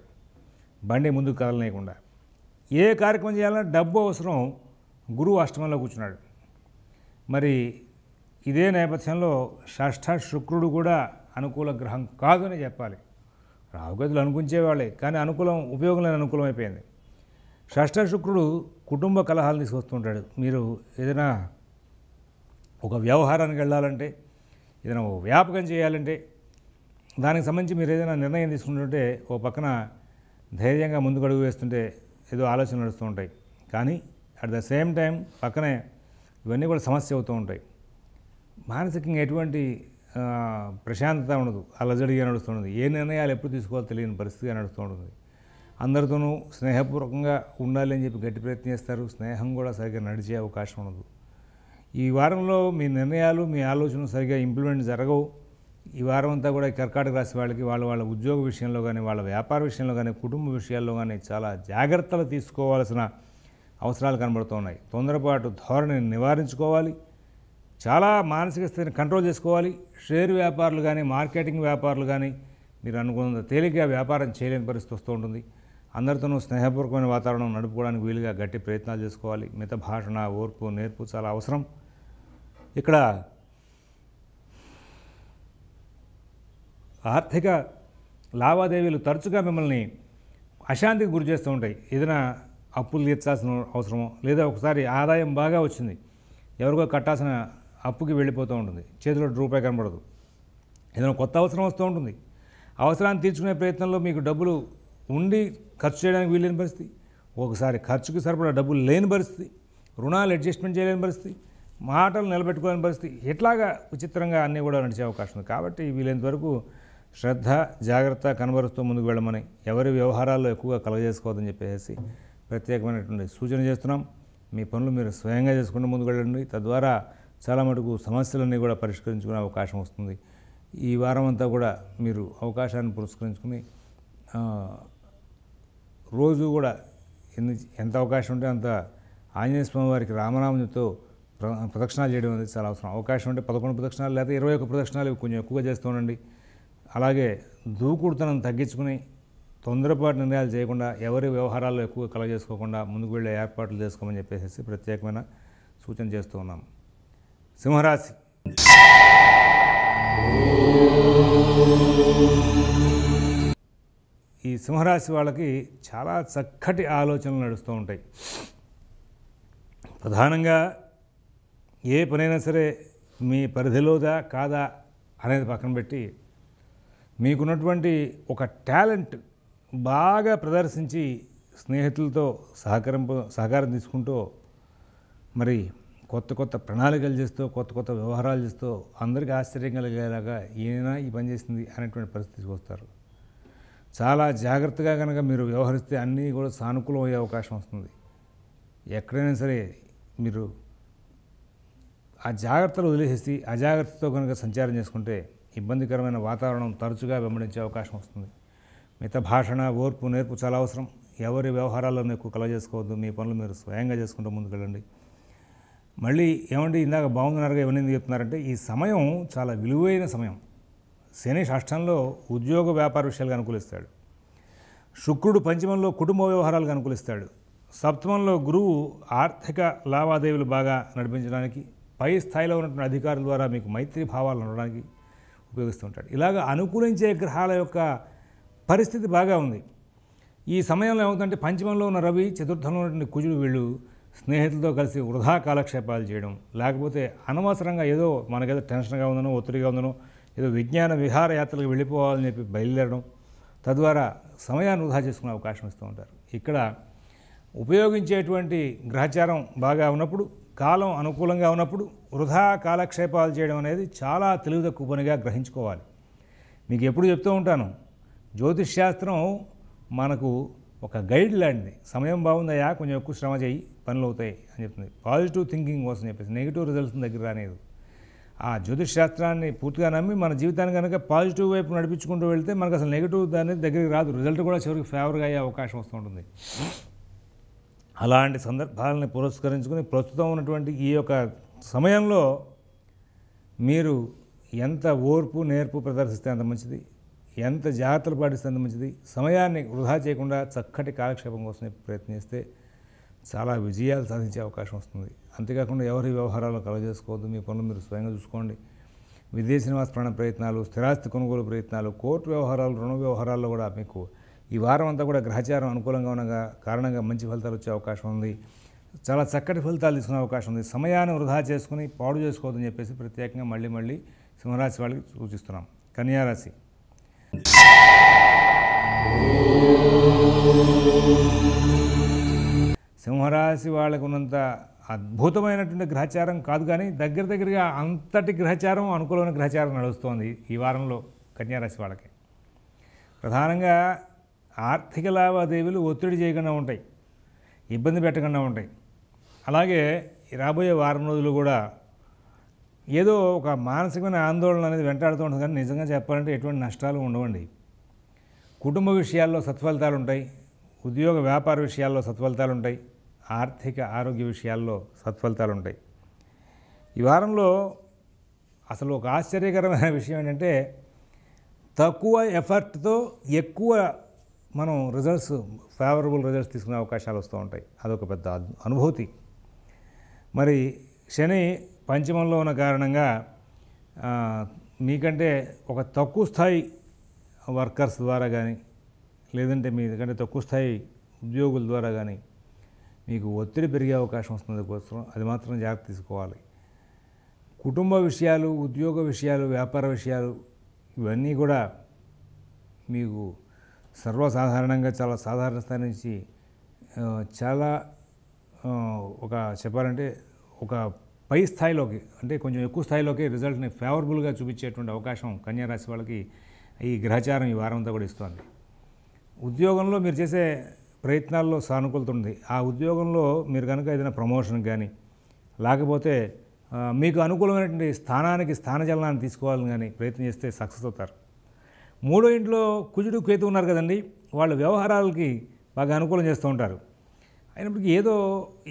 బండి ముందుకు కదలనేయకుండా ఏ కార్యక్రమం చేయాలన్నా డబ్బు అవసరం గురువు అష్టమంలో కూర్చున్నాడు మరి ఇదే నేపథ్యంలో షష్ఠ శుక్రుడు కూడా అనుకూల గ్రహం కాదని చెప్పాలి రాహుగతులు అనుకుంచేవాళ్ళే కానీ అనుకూలం ఉపయోగం లేని అనుకూలం అయిపోయింది షష్ట శుక్రుడు కుటుంబ కలహాలు తీసుకొస్తుంటాడు మీరు ఏదైనా ఒక వ్యవహారానికి వెళ్ళాలంటే ఏదైనా వ్యాపకం చేయాలంటే దానికి సంబంధించి మీరు ఏదైనా నిర్ణయం తీసుకుంటుంటే ఓ పక్కన ధైర్యంగా ముందుకు అడుగు వేస్తుంటే ఏదో ఆలోచనలు నడుస్తూ ఉంటాయి కానీ అట్ ద సేమ్ టైం పక్కనే ఇవన్నీ కూడా సమస్య అవుతూ ఉంటాయి మానసికంగా ఎటువంటి ప్రశాంతత ఉండదు అలజడిగా నడుస్తుంది ఏ నిర్ణయాలు ఎప్పుడు తీసుకోవాలో తెలియని పరిస్థితిగా నడుస్తుంటుంది అందరితోనూ స్నేహపూర్వకంగా ఉండాలి అని చెప్పి గట్టి ప్రయత్నం చేస్తారు స్నేహం కూడా సరిగ్గా నడిచే అవకాశం ఉండదు ఈ వారంలో మీ నిర్ణయాలు మీ ఆలోచనలు సరిగ్గా ఇంప్లిమెంట్ జరగవు ఈ వారం అంతా కూడా కర్కాటక రాసి వాళ్ళకి వాళ్ళ వాళ్ళ ఉద్యోగ విషయంలో కానీ వాళ్ళ వ్యాపార విషయంలో కానీ కుటుంబ విషయాల్లో కానీ చాలా జాగ్రత్తలు తీసుకోవాల్సిన అవసరాలు కనబడుతున్నాయి తొందరపాటు ధోరణిని నివారించుకోవాలి చాలా మానసిక స్థితిని కంట్రోల్ చేసుకోవాలి షేర్ వ్యాపారులు కానీ మార్కెటింగ్ వ్యాపారులు కానీ మీరు అనుకున్న తేలిగ్గా వ్యాపారం చేయలేని పరిస్థితి వస్తూ ఉంటుంది అందరితోనూ స్నేహపూర్వకమైన వాతావరణం నడుపుకోవడానికి వీలుగా గట్టి ప్రయత్నాలు చేసుకోవాలి మిత భాషణ ఓర్పు నేర్పు చాలా అవసరం ఇక్కడ ఆర్థిక లావాదేవీలు తరచుగా మిమ్మల్ని అశాంతికి గురి చేస్తూ ఉంటాయి ఏదైనా అప్పులు తీర్చాల్సిన అవసరమో లేదా ఒకసారి ఆదాయం బాగా వచ్చింది ఎవరికో కట్టాల్సిన అప్పుకి వెళ్ళిపోతూ ఉంటుంది చేతిలో రూపాయి కనబడదు ఏదైనా కొత్త అవసరం వస్తూ ఉంటుంది అవసరాన్ని తీర్చుకునే ప్రయత్నంలో మీకు డబ్బులు ఉండి ఖర్చు చేయడానికి వీలు లేని పరిస్థితి ఒకసారి ఖర్చుకి సరిపడా డబ్బులు లేని పరిస్థితి రుణాలు అడ్జస్ట్మెంట్ చేయలేని పరిస్థితి మాటలు నిలబెట్టుకోలేని పరిస్థితి ఎట్లాగా విచిత్రంగా అన్నీ కూడా నడిచే అవకాశం ఉంది కాబట్టి వీలైనంత వరకు శ్రద్ధ జాగ్రత్త కనబరుస్తూ ముందుకు వెళ్ళమని ఎవరి వ్యవహారాల్లో ఎక్కువగా కలగజేసుకోవద్దని చెప్పేసి ప్రత్యేకమైనటువంటి సూచన చేస్తున్నాం మీ పనులు మీరు స్వయంగా చేసుకుంటూ ముందుకు వెళ్ళండి తద్వారా చాలా మటుకు సమస్యలన్నీ కూడా పరిష్కరించుకునే అవకాశం వస్తుంది ఈ వారం అంతా కూడా మీరు అవకాశాన్ని పురస్కరించుకుని రోజు కూడా ఎన్ని ఎంత అవకాశం ఉంటే అంత ఆంజనేయ స్వామి వారికి రామనామంతో ప్రదక్షిణాలు చేయడం అనేది చాలా అవసరం అవకాశం ఉంటే పదకొండు ప్రదక్షిణాలు లేదా ఇరవై ఒక ప్రదక్షిణాలు కొంచెం ఎక్కువగా చేస్తూ ఉండండి అలాగే దూకుడుతనం తగ్గించుకుని తొందరపాటు నిర్ణయాలు చేయకుండా ఎవరి వ్యవహారాల్లో ఎక్కువ కలగజేసుకోకుండా ముందుకు వెళ్ళే ఏర్పాట్లు చేసుకోమని చెప్పేసి ప్రత్యేకమైన సూచన చేస్తూ ఉన్నాము సింహరాశి ఈ సింహరాశి వాళ్ళకి చాలా చక్కటి ఆలోచనలు నడుస్తూ ఉంటాయి ప్రధానంగా ఏ పనైనా సరే మీ పరిధిలోదా కాదా అనేది పక్కన పెట్టి మీకున్నటువంటి ఒక టాలెంట్ బాగా ప్రదర్శించి స్నేహితులతో సహకరింప సహకారం తీసుకుంటూ మరి కొత్త కొత్త ప్రణాళికలు చేస్తూ కొత్త కొత్త వ్యవహారాలు చేస్తూ అందరికీ ఆశ్చర్యం కలిగేలాగా ఈయన ఈ పని చేసింది అనేటువంటి పరిస్థితికి వస్తారు చాలా జాగ్రత్తగా కనుక మీరు వ్యవహరిస్తే అన్నీ కూడా సానుకూలం అయ్యే అవకాశం వస్తుంది ఎక్కడైనా సరే మీరు ఆ జాగ్రత్తలు వదిలేసేసి అజాగ్రత్తతో కనుక సంచారం చేసుకుంటే ఇబ్బందికరమైన వాతావరణం తరచుగా వెంబడించే అవకాశం వస్తుంది మిగతా భాషణ ఓర్పు నేర్పు చాలా అవసరం ఎవరి వ్యవహారాల్లో ఎక్కువ కలగజేసుకోవద్దు మీ పనులు మీరు స్వయంగా చేసుకుంటూ ముందుకెళ్ళండి మళ్ళీ ఏమంటే ఇందాక బాగుందన్నారుగా ఇవన్నీ ఎందుకు చెప్తున్నారంటే ఈ సమయం చాలా విలువైన సమయం శని షష్టంలో ఉద్యోగ వ్యాపార విషయాలు అనుకూలిస్తాడు శుక్రుడు పంచమంలో కుటుంబ వ్యవహారాలకు అనుకూలిస్తాడు సప్తమంలో గురువు ఆర్థిక లావాదేవీలు బాగా నడిపించడానికి పై స్థాయిలో ఉన్నటువంటి అధికారుల ద్వారా మీకు మైత్రి భావాలు ఉండడానికి ఉపయోగిస్తుంటాడు ఇలాగ అనుకూలించే గ్రహాల యొక్క పరిస్థితి బాగా ఉంది ఈ సమయంలో ఏమవుతుందంటే పంచమంలో ఉన్న రవి చతుర్థంలో ఉన్నటువంటి కుజుడు వీళ్ళు స్నేహితులతో కలిసి వృధా కాలక్షేపాలు చేయడం లేకపోతే అనవసరంగా ఏదో మనకేదో టెన్షన్గా ఉందనో ఒత్తిడిగా ఉందనో ఏదో విజ్ఞాన విహారయాత్రలకు వెళ్ళిపోవాలని చెప్పి బయలుదేరడం తద్వారా సమయాన్ని వృధా చేసుకునే అవకాశం ఇస్తూ ఉంటారు ఇక్కడ ఉపయోగించేటువంటి గ్రహచారం బాగా ఉన్నప్పుడు కాలం అనుకూలంగా ఉన్నప్పుడు వృధా కాలక్షేపాలు చేయడం అనేది చాలా తెలివి తక్కువ పనిగా గ్రహించుకోవాలి మీకు ఎప్పుడు చెప్తూ ఉంటాను జ్యోతిష్ శాస్త్రం మనకు ఒక గైడ్ లాంటిది సమయం బాగుందయా కొంచెం ఎక్కువ శ్రమ చేయి పనులు అవుతాయి అని చెప్తుంది పాజిటివ్ థింకింగ్ కోసం చెప్పేసి నెగిటివ్ రిజల్ట్స్ దగ్గర రానేది ఆ జ్యోతిష్ శాస్త్రాన్ని పూర్తిగా నమ్మి మన జీవితాన్ని కనుక పాజిటివ్ వైపు నడిపించుకుంటూ వెళ్తే మనకు అసలు నెగిటివ్ దాని దగ్గరికి రాదు రిజల్ట్ కూడా చివరికి ఫేవర్గా అయ్యే అవకాశం వస్తుంటుంది అలాంటి సందర్భాలని పురస్కరించుకుని ప్రస్తుతం ఉన్నటువంటి ఈ యొక్క సమయంలో మీరు ఎంత ఓర్పు నేర్పు ప్రదర్శిస్తే అంత మంచిది ఎంత జాగ్రత్తలు పాటిస్తే అంత మంచిది సమయాన్ని వృధా చేయకుండా చక్కటి కాలక్షేపం కోసం ప్రయత్నిస్తే చాలా విజయాలు సాధించే అవకాశం వస్తుంది అంతేకాకుండా ఎవరి వ్యవహారాలు కలగజేసుకోవద్దు మీ పనులు మీరు స్వయంగా చూసుకోండి విదేశ నివాస ప్రయత్నాలు స్థిరాస్తి కొనుగోలు ప్రయత్నాలు కోర్టు వ్యవహారాలు రుణ వ్యవహారాల్లో కూడా మీకు ఈ వారం అంతా కూడా గ్రహచారం అనుకూలంగా ఉండగా కారణంగా మంచి ఫలితాలు వచ్చే అవకాశం ఉంది చాలా చక్కటి ఫలితాలు తీసుకునే అవకాశం ఉంది సమయాన్ని వృధా చేసుకుని పాడు చేసుకోవద్దని చెప్పేసి ప్రత్యేకంగా మళ్ళీ మళ్ళీ సింహరాశి వాళ్ళకి సూచిస్తున్నాం కన్యారాశి సింహరాశి వాళ్ళకు ఉన్నంత అద్భుతమైనటువంటి గ్రహచారం కాదు కానీ దగ్గర దగ్గరగా అంతటి గ్రహచారం అనుకూలమైన గ్రహచారం నడుస్తోంది ఈ వారంలో కన్యారాశి వాళ్ళకి ప్రధానంగా ఆర్థిక లావాదేవీలు ఒత్తిడి చేయకుండా ఉంటాయి ఇబ్బంది పెట్టకుండా ఉంటాయి అలాగే రాబోయే వారం రోజులు కూడా ఏదో ఒక మానసికమైన ఆందోళన అనేది వెంటాడుతూ ఉంటుంది కానీ నిజంగా చెప్పాలంటే ఎటువంటి నష్టాలు ఉండవండి కుటుంబ విషయాల్లో సత్ఫలితాలు ఉంటాయి ఉద్యోగ వ్యాపార విషయాల్లో సత్ఫలితాలు ఉంటాయి ఆర్థిక ఆరోగ్య విషయాల్లో సత్ఫలితాలు ఉంటాయి ఈ వారంలో అసలు ఒక ఆశ్చర్యకరమైన విషయం ఏంటంటే తక్కువ ఎఫర్ట్తో ఎక్కువ మనం రిజల్ట్స్ ఫేవరబుల్ రిజల్ట్స్ తీసుకునే అవకాశాలు వస్తూ ఉంటాయి అదొక పెద్ద అనుభూతి మరి శని పంచమంలో ఉన్న కారణంగా మీకంటే ఒక తక్కువ స్థాయి వర్కర్స్ ద్వారా కానీ లేదంటే మీకంటే తక్కువ స్థాయి ఉద్యోగుల ద్వారా కానీ మీకు ఒత్తిడి పెరిగే అవకాశం వస్తుంది కోసం అది మాత్రం జాగ్రత్త తీసుకోవాలి కుటుంబ విషయాలు ఉద్యోగ విషయాలు వ్యాపార విషయాలు ఇవన్నీ కూడా మీకు సర్వసాధారణంగా చాలా సాధారణ స్థాయి నుంచి చాలా ఒక చెప్పాలంటే ఒక పై స్థాయిలోకి అంటే కొంచెం ఎక్కువ స్థాయిలోకి రిజల్ట్ని ఫేవరబుల్గా చూపించేటువంటి అవకాశం కన్యారాశి వాళ్ళకి ఈ గ్రహచారం ఈ వారంతో కూడా ఇస్తుంది ఉద్యోగంలో మీరు చేసే ప్రయత్నాల్లో సానుకూలత ఉంది ఆ ఉద్యోగంలో మీరు కనుక ఏదైనా ప్రమోషన్ కానీ లేకపోతే మీకు అనుకూలమైనటువంటి స్థానానికి స్థానచలనాన్ని తీసుకోవాలని కానీ ప్రయత్నం చేస్తే సక్సెస్ అవుతారు మూడో ఇంట్లో కుజుడు కేతు ఉన్నారు కదండి వాళ్ళు వ్యవహారాలకి బాగా అనుకూలం చేస్తూ ఉంటారు అయినప్పటికీ ఏదో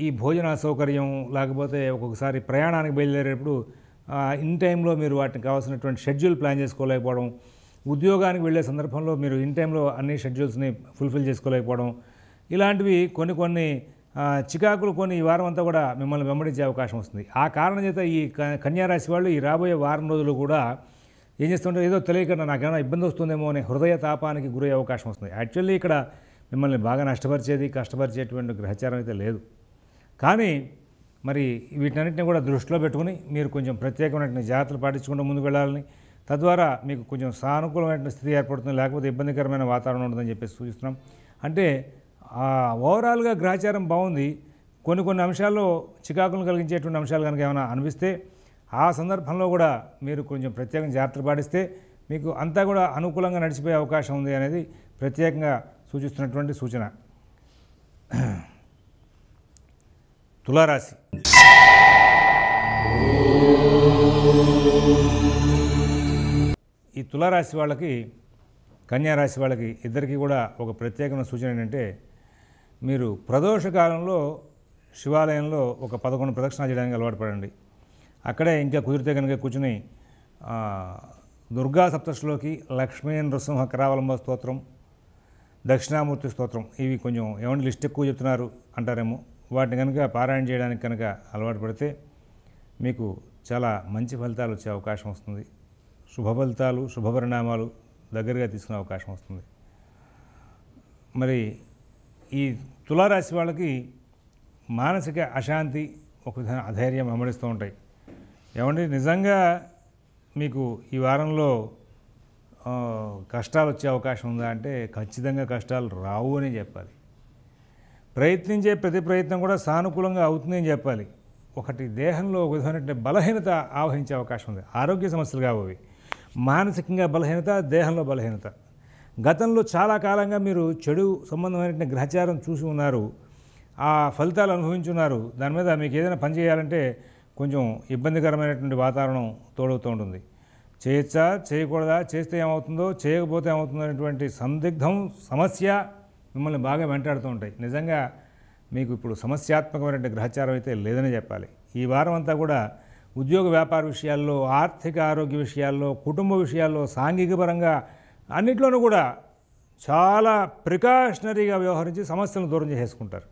ఈ భోజన సౌకర్యం లేకపోతే ఒక్కొక్కసారి ప్రయాణానికి బయలుదేరేటప్పుడు ఇన్ టైంలో మీరు వాటికి కావాల్సినటువంటి షెడ్యూల్ ప్లాన్ చేసుకోలేకపోవడం ఉద్యోగానికి వెళ్ళే సందర్భంలో మీరు ఇన్ టైంలో అన్ని షెడ్యూల్స్ని ఫుల్ఫిల్ చేసుకోలేకపోవడం ఇలాంటివి కొన్ని కొన్ని చికాకులు కొన్ని ఈ వారం అంతా కూడా మిమ్మల్ని వెంబడించే అవకాశం వస్తుంది ఆ కారణం చేత ఈ కన్యారాశి వాళ్ళు ఈ రాబోయే వారం రోజులు కూడా ఏం చేస్తుంటారు ఏదో తెలియకుండా నాకేమైనా ఇబ్బంది వస్తుందేమో అనే హృదయ తాపానికి గురయ్యే అవకాశం వస్తుంది యాక్చువల్లీ ఇక్కడ మిమ్మల్ని బాగా నష్టపరిచేది కష్టపరిచేటువంటి గ్రహచారం అయితే లేదు కానీ మరి వీటన్నింటినీ కూడా దృష్టిలో పెట్టుకుని మీరు కొంచెం ప్రత్యేకమైన జాగ్రత్తలు పాటించకుండా ముందుకు వెళ్ళాలని తద్వారా మీకు కొంచెం సానుకూలమైన స్థితి ఏర్పడుతుంది లేకపోతే ఇబ్బందికరమైన వాతావరణం ఉంటుందని చెప్పేసి సూచిస్తున్నాం అంటే ఓవరాల్గా గ్రహచారం బాగుంది కొన్ని కొన్ని అంశాల్లో చికాకులను కలిగించేటువంటి అంశాలు కనుక ఏమైనా అనిపిస్తే ఆ సందర్భంలో కూడా మీరు కొంచెం ప్రత్యేకంగా జాగ్రత్తలు పాటిస్తే మీకు అంతా కూడా అనుకూలంగా నడిచిపోయే అవకాశం ఉంది అనేది ప్రత్యేకంగా సూచిస్తున్నటువంటి సూచన తులారాశి ఈ తులారాశి వాళ్ళకి కన్యారాశి వాళ్ళకి ఇద్దరికి కూడా ఒక ప్రత్యేకమైన సూచన ఏంటంటే మీరు ప్రదోష కాలంలో శివాలయంలో ఒక పదకొండు ప్రదక్షిణ చేయడానికి అలవాటు పడండి అక్కడే ఇంకా కుదిరితే కనుక కూర్చుని దుర్గా సప్తశిలోకి లక్ష్మీ నృసింహ కరావలంబ స్తోత్రం దక్షిణామూర్తి స్తోత్రం ఇవి కొంచెం ఏమైనా లిస్ట్ ఎక్కువ చెప్తున్నారు అంటారేమో వాటిని కనుక పారాయణ చేయడానికి కనుక అలవాటు పడితే మీకు చాలా మంచి ఫలితాలు వచ్చే అవకాశం వస్తుంది శుభ ఫలితాలు శుభ పరిణామాలు దగ్గరగా తీసుకునే అవకాశం వస్తుంది మరి ఈ తులారాశి వాళ్ళకి మానసిక అశాంతి ఒక విధంగా అధైర్యం వెంబడిస్తూ ఉంటాయి ఏమంటే నిజంగా మీకు ఈ వారంలో కష్టాలు వచ్చే అవకాశం ఉందా అంటే ఖచ్చితంగా కష్టాలు రావు అని చెప్పాలి ప్రయత్నించే ప్రతి ప్రయత్నం కూడా సానుకూలంగా అవుతుందని చెప్పాలి ఒకటి దేహంలో ఒక విధమైనటువంటి బలహీనత ఆవహించే అవకాశం ఉంది ఆరోగ్య సమస్యలు కాబోవి మానసికంగా బలహీనత దేహంలో బలహీనత గతంలో చాలా కాలంగా మీరు చెడు సంబంధమైనటువంటి గ్రహచారం చూసి ఉన్నారు ఆ ఫలితాలు అనుభవించున్నారు దాని మీద మీకు ఏదైనా పని చేయాలంటే కొంచెం ఇబ్బందికరమైనటువంటి వాతావరణం తోడవుతూ ఉంటుంది చేయొచ్చా చేయకూడదా చేస్తే ఏమవుతుందో చేయకపోతే ఏమవుతుందో అనేటువంటి సందిగ్ధం సమస్య మిమ్మల్ని బాగా వెంటాడుతూ ఉంటాయి నిజంగా మీకు ఇప్పుడు సమస్యాత్మకమైనటువంటి గ్రహచారం అయితే లేదని చెప్పాలి ఈ వారం అంతా కూడా ఉద్యోగ వ్యాపార విషయాల్లో ఆర్థిక ఆరోగ్య విషయాల్లో కుటుంబ విషయాల్లో సాంఘిక పరంగా అన్నింటిలోనూ కూడా చాలా ప్రికాషనరీగా వ్యవహరించి సమస్యలను దూరం చేసేసుకుంటారు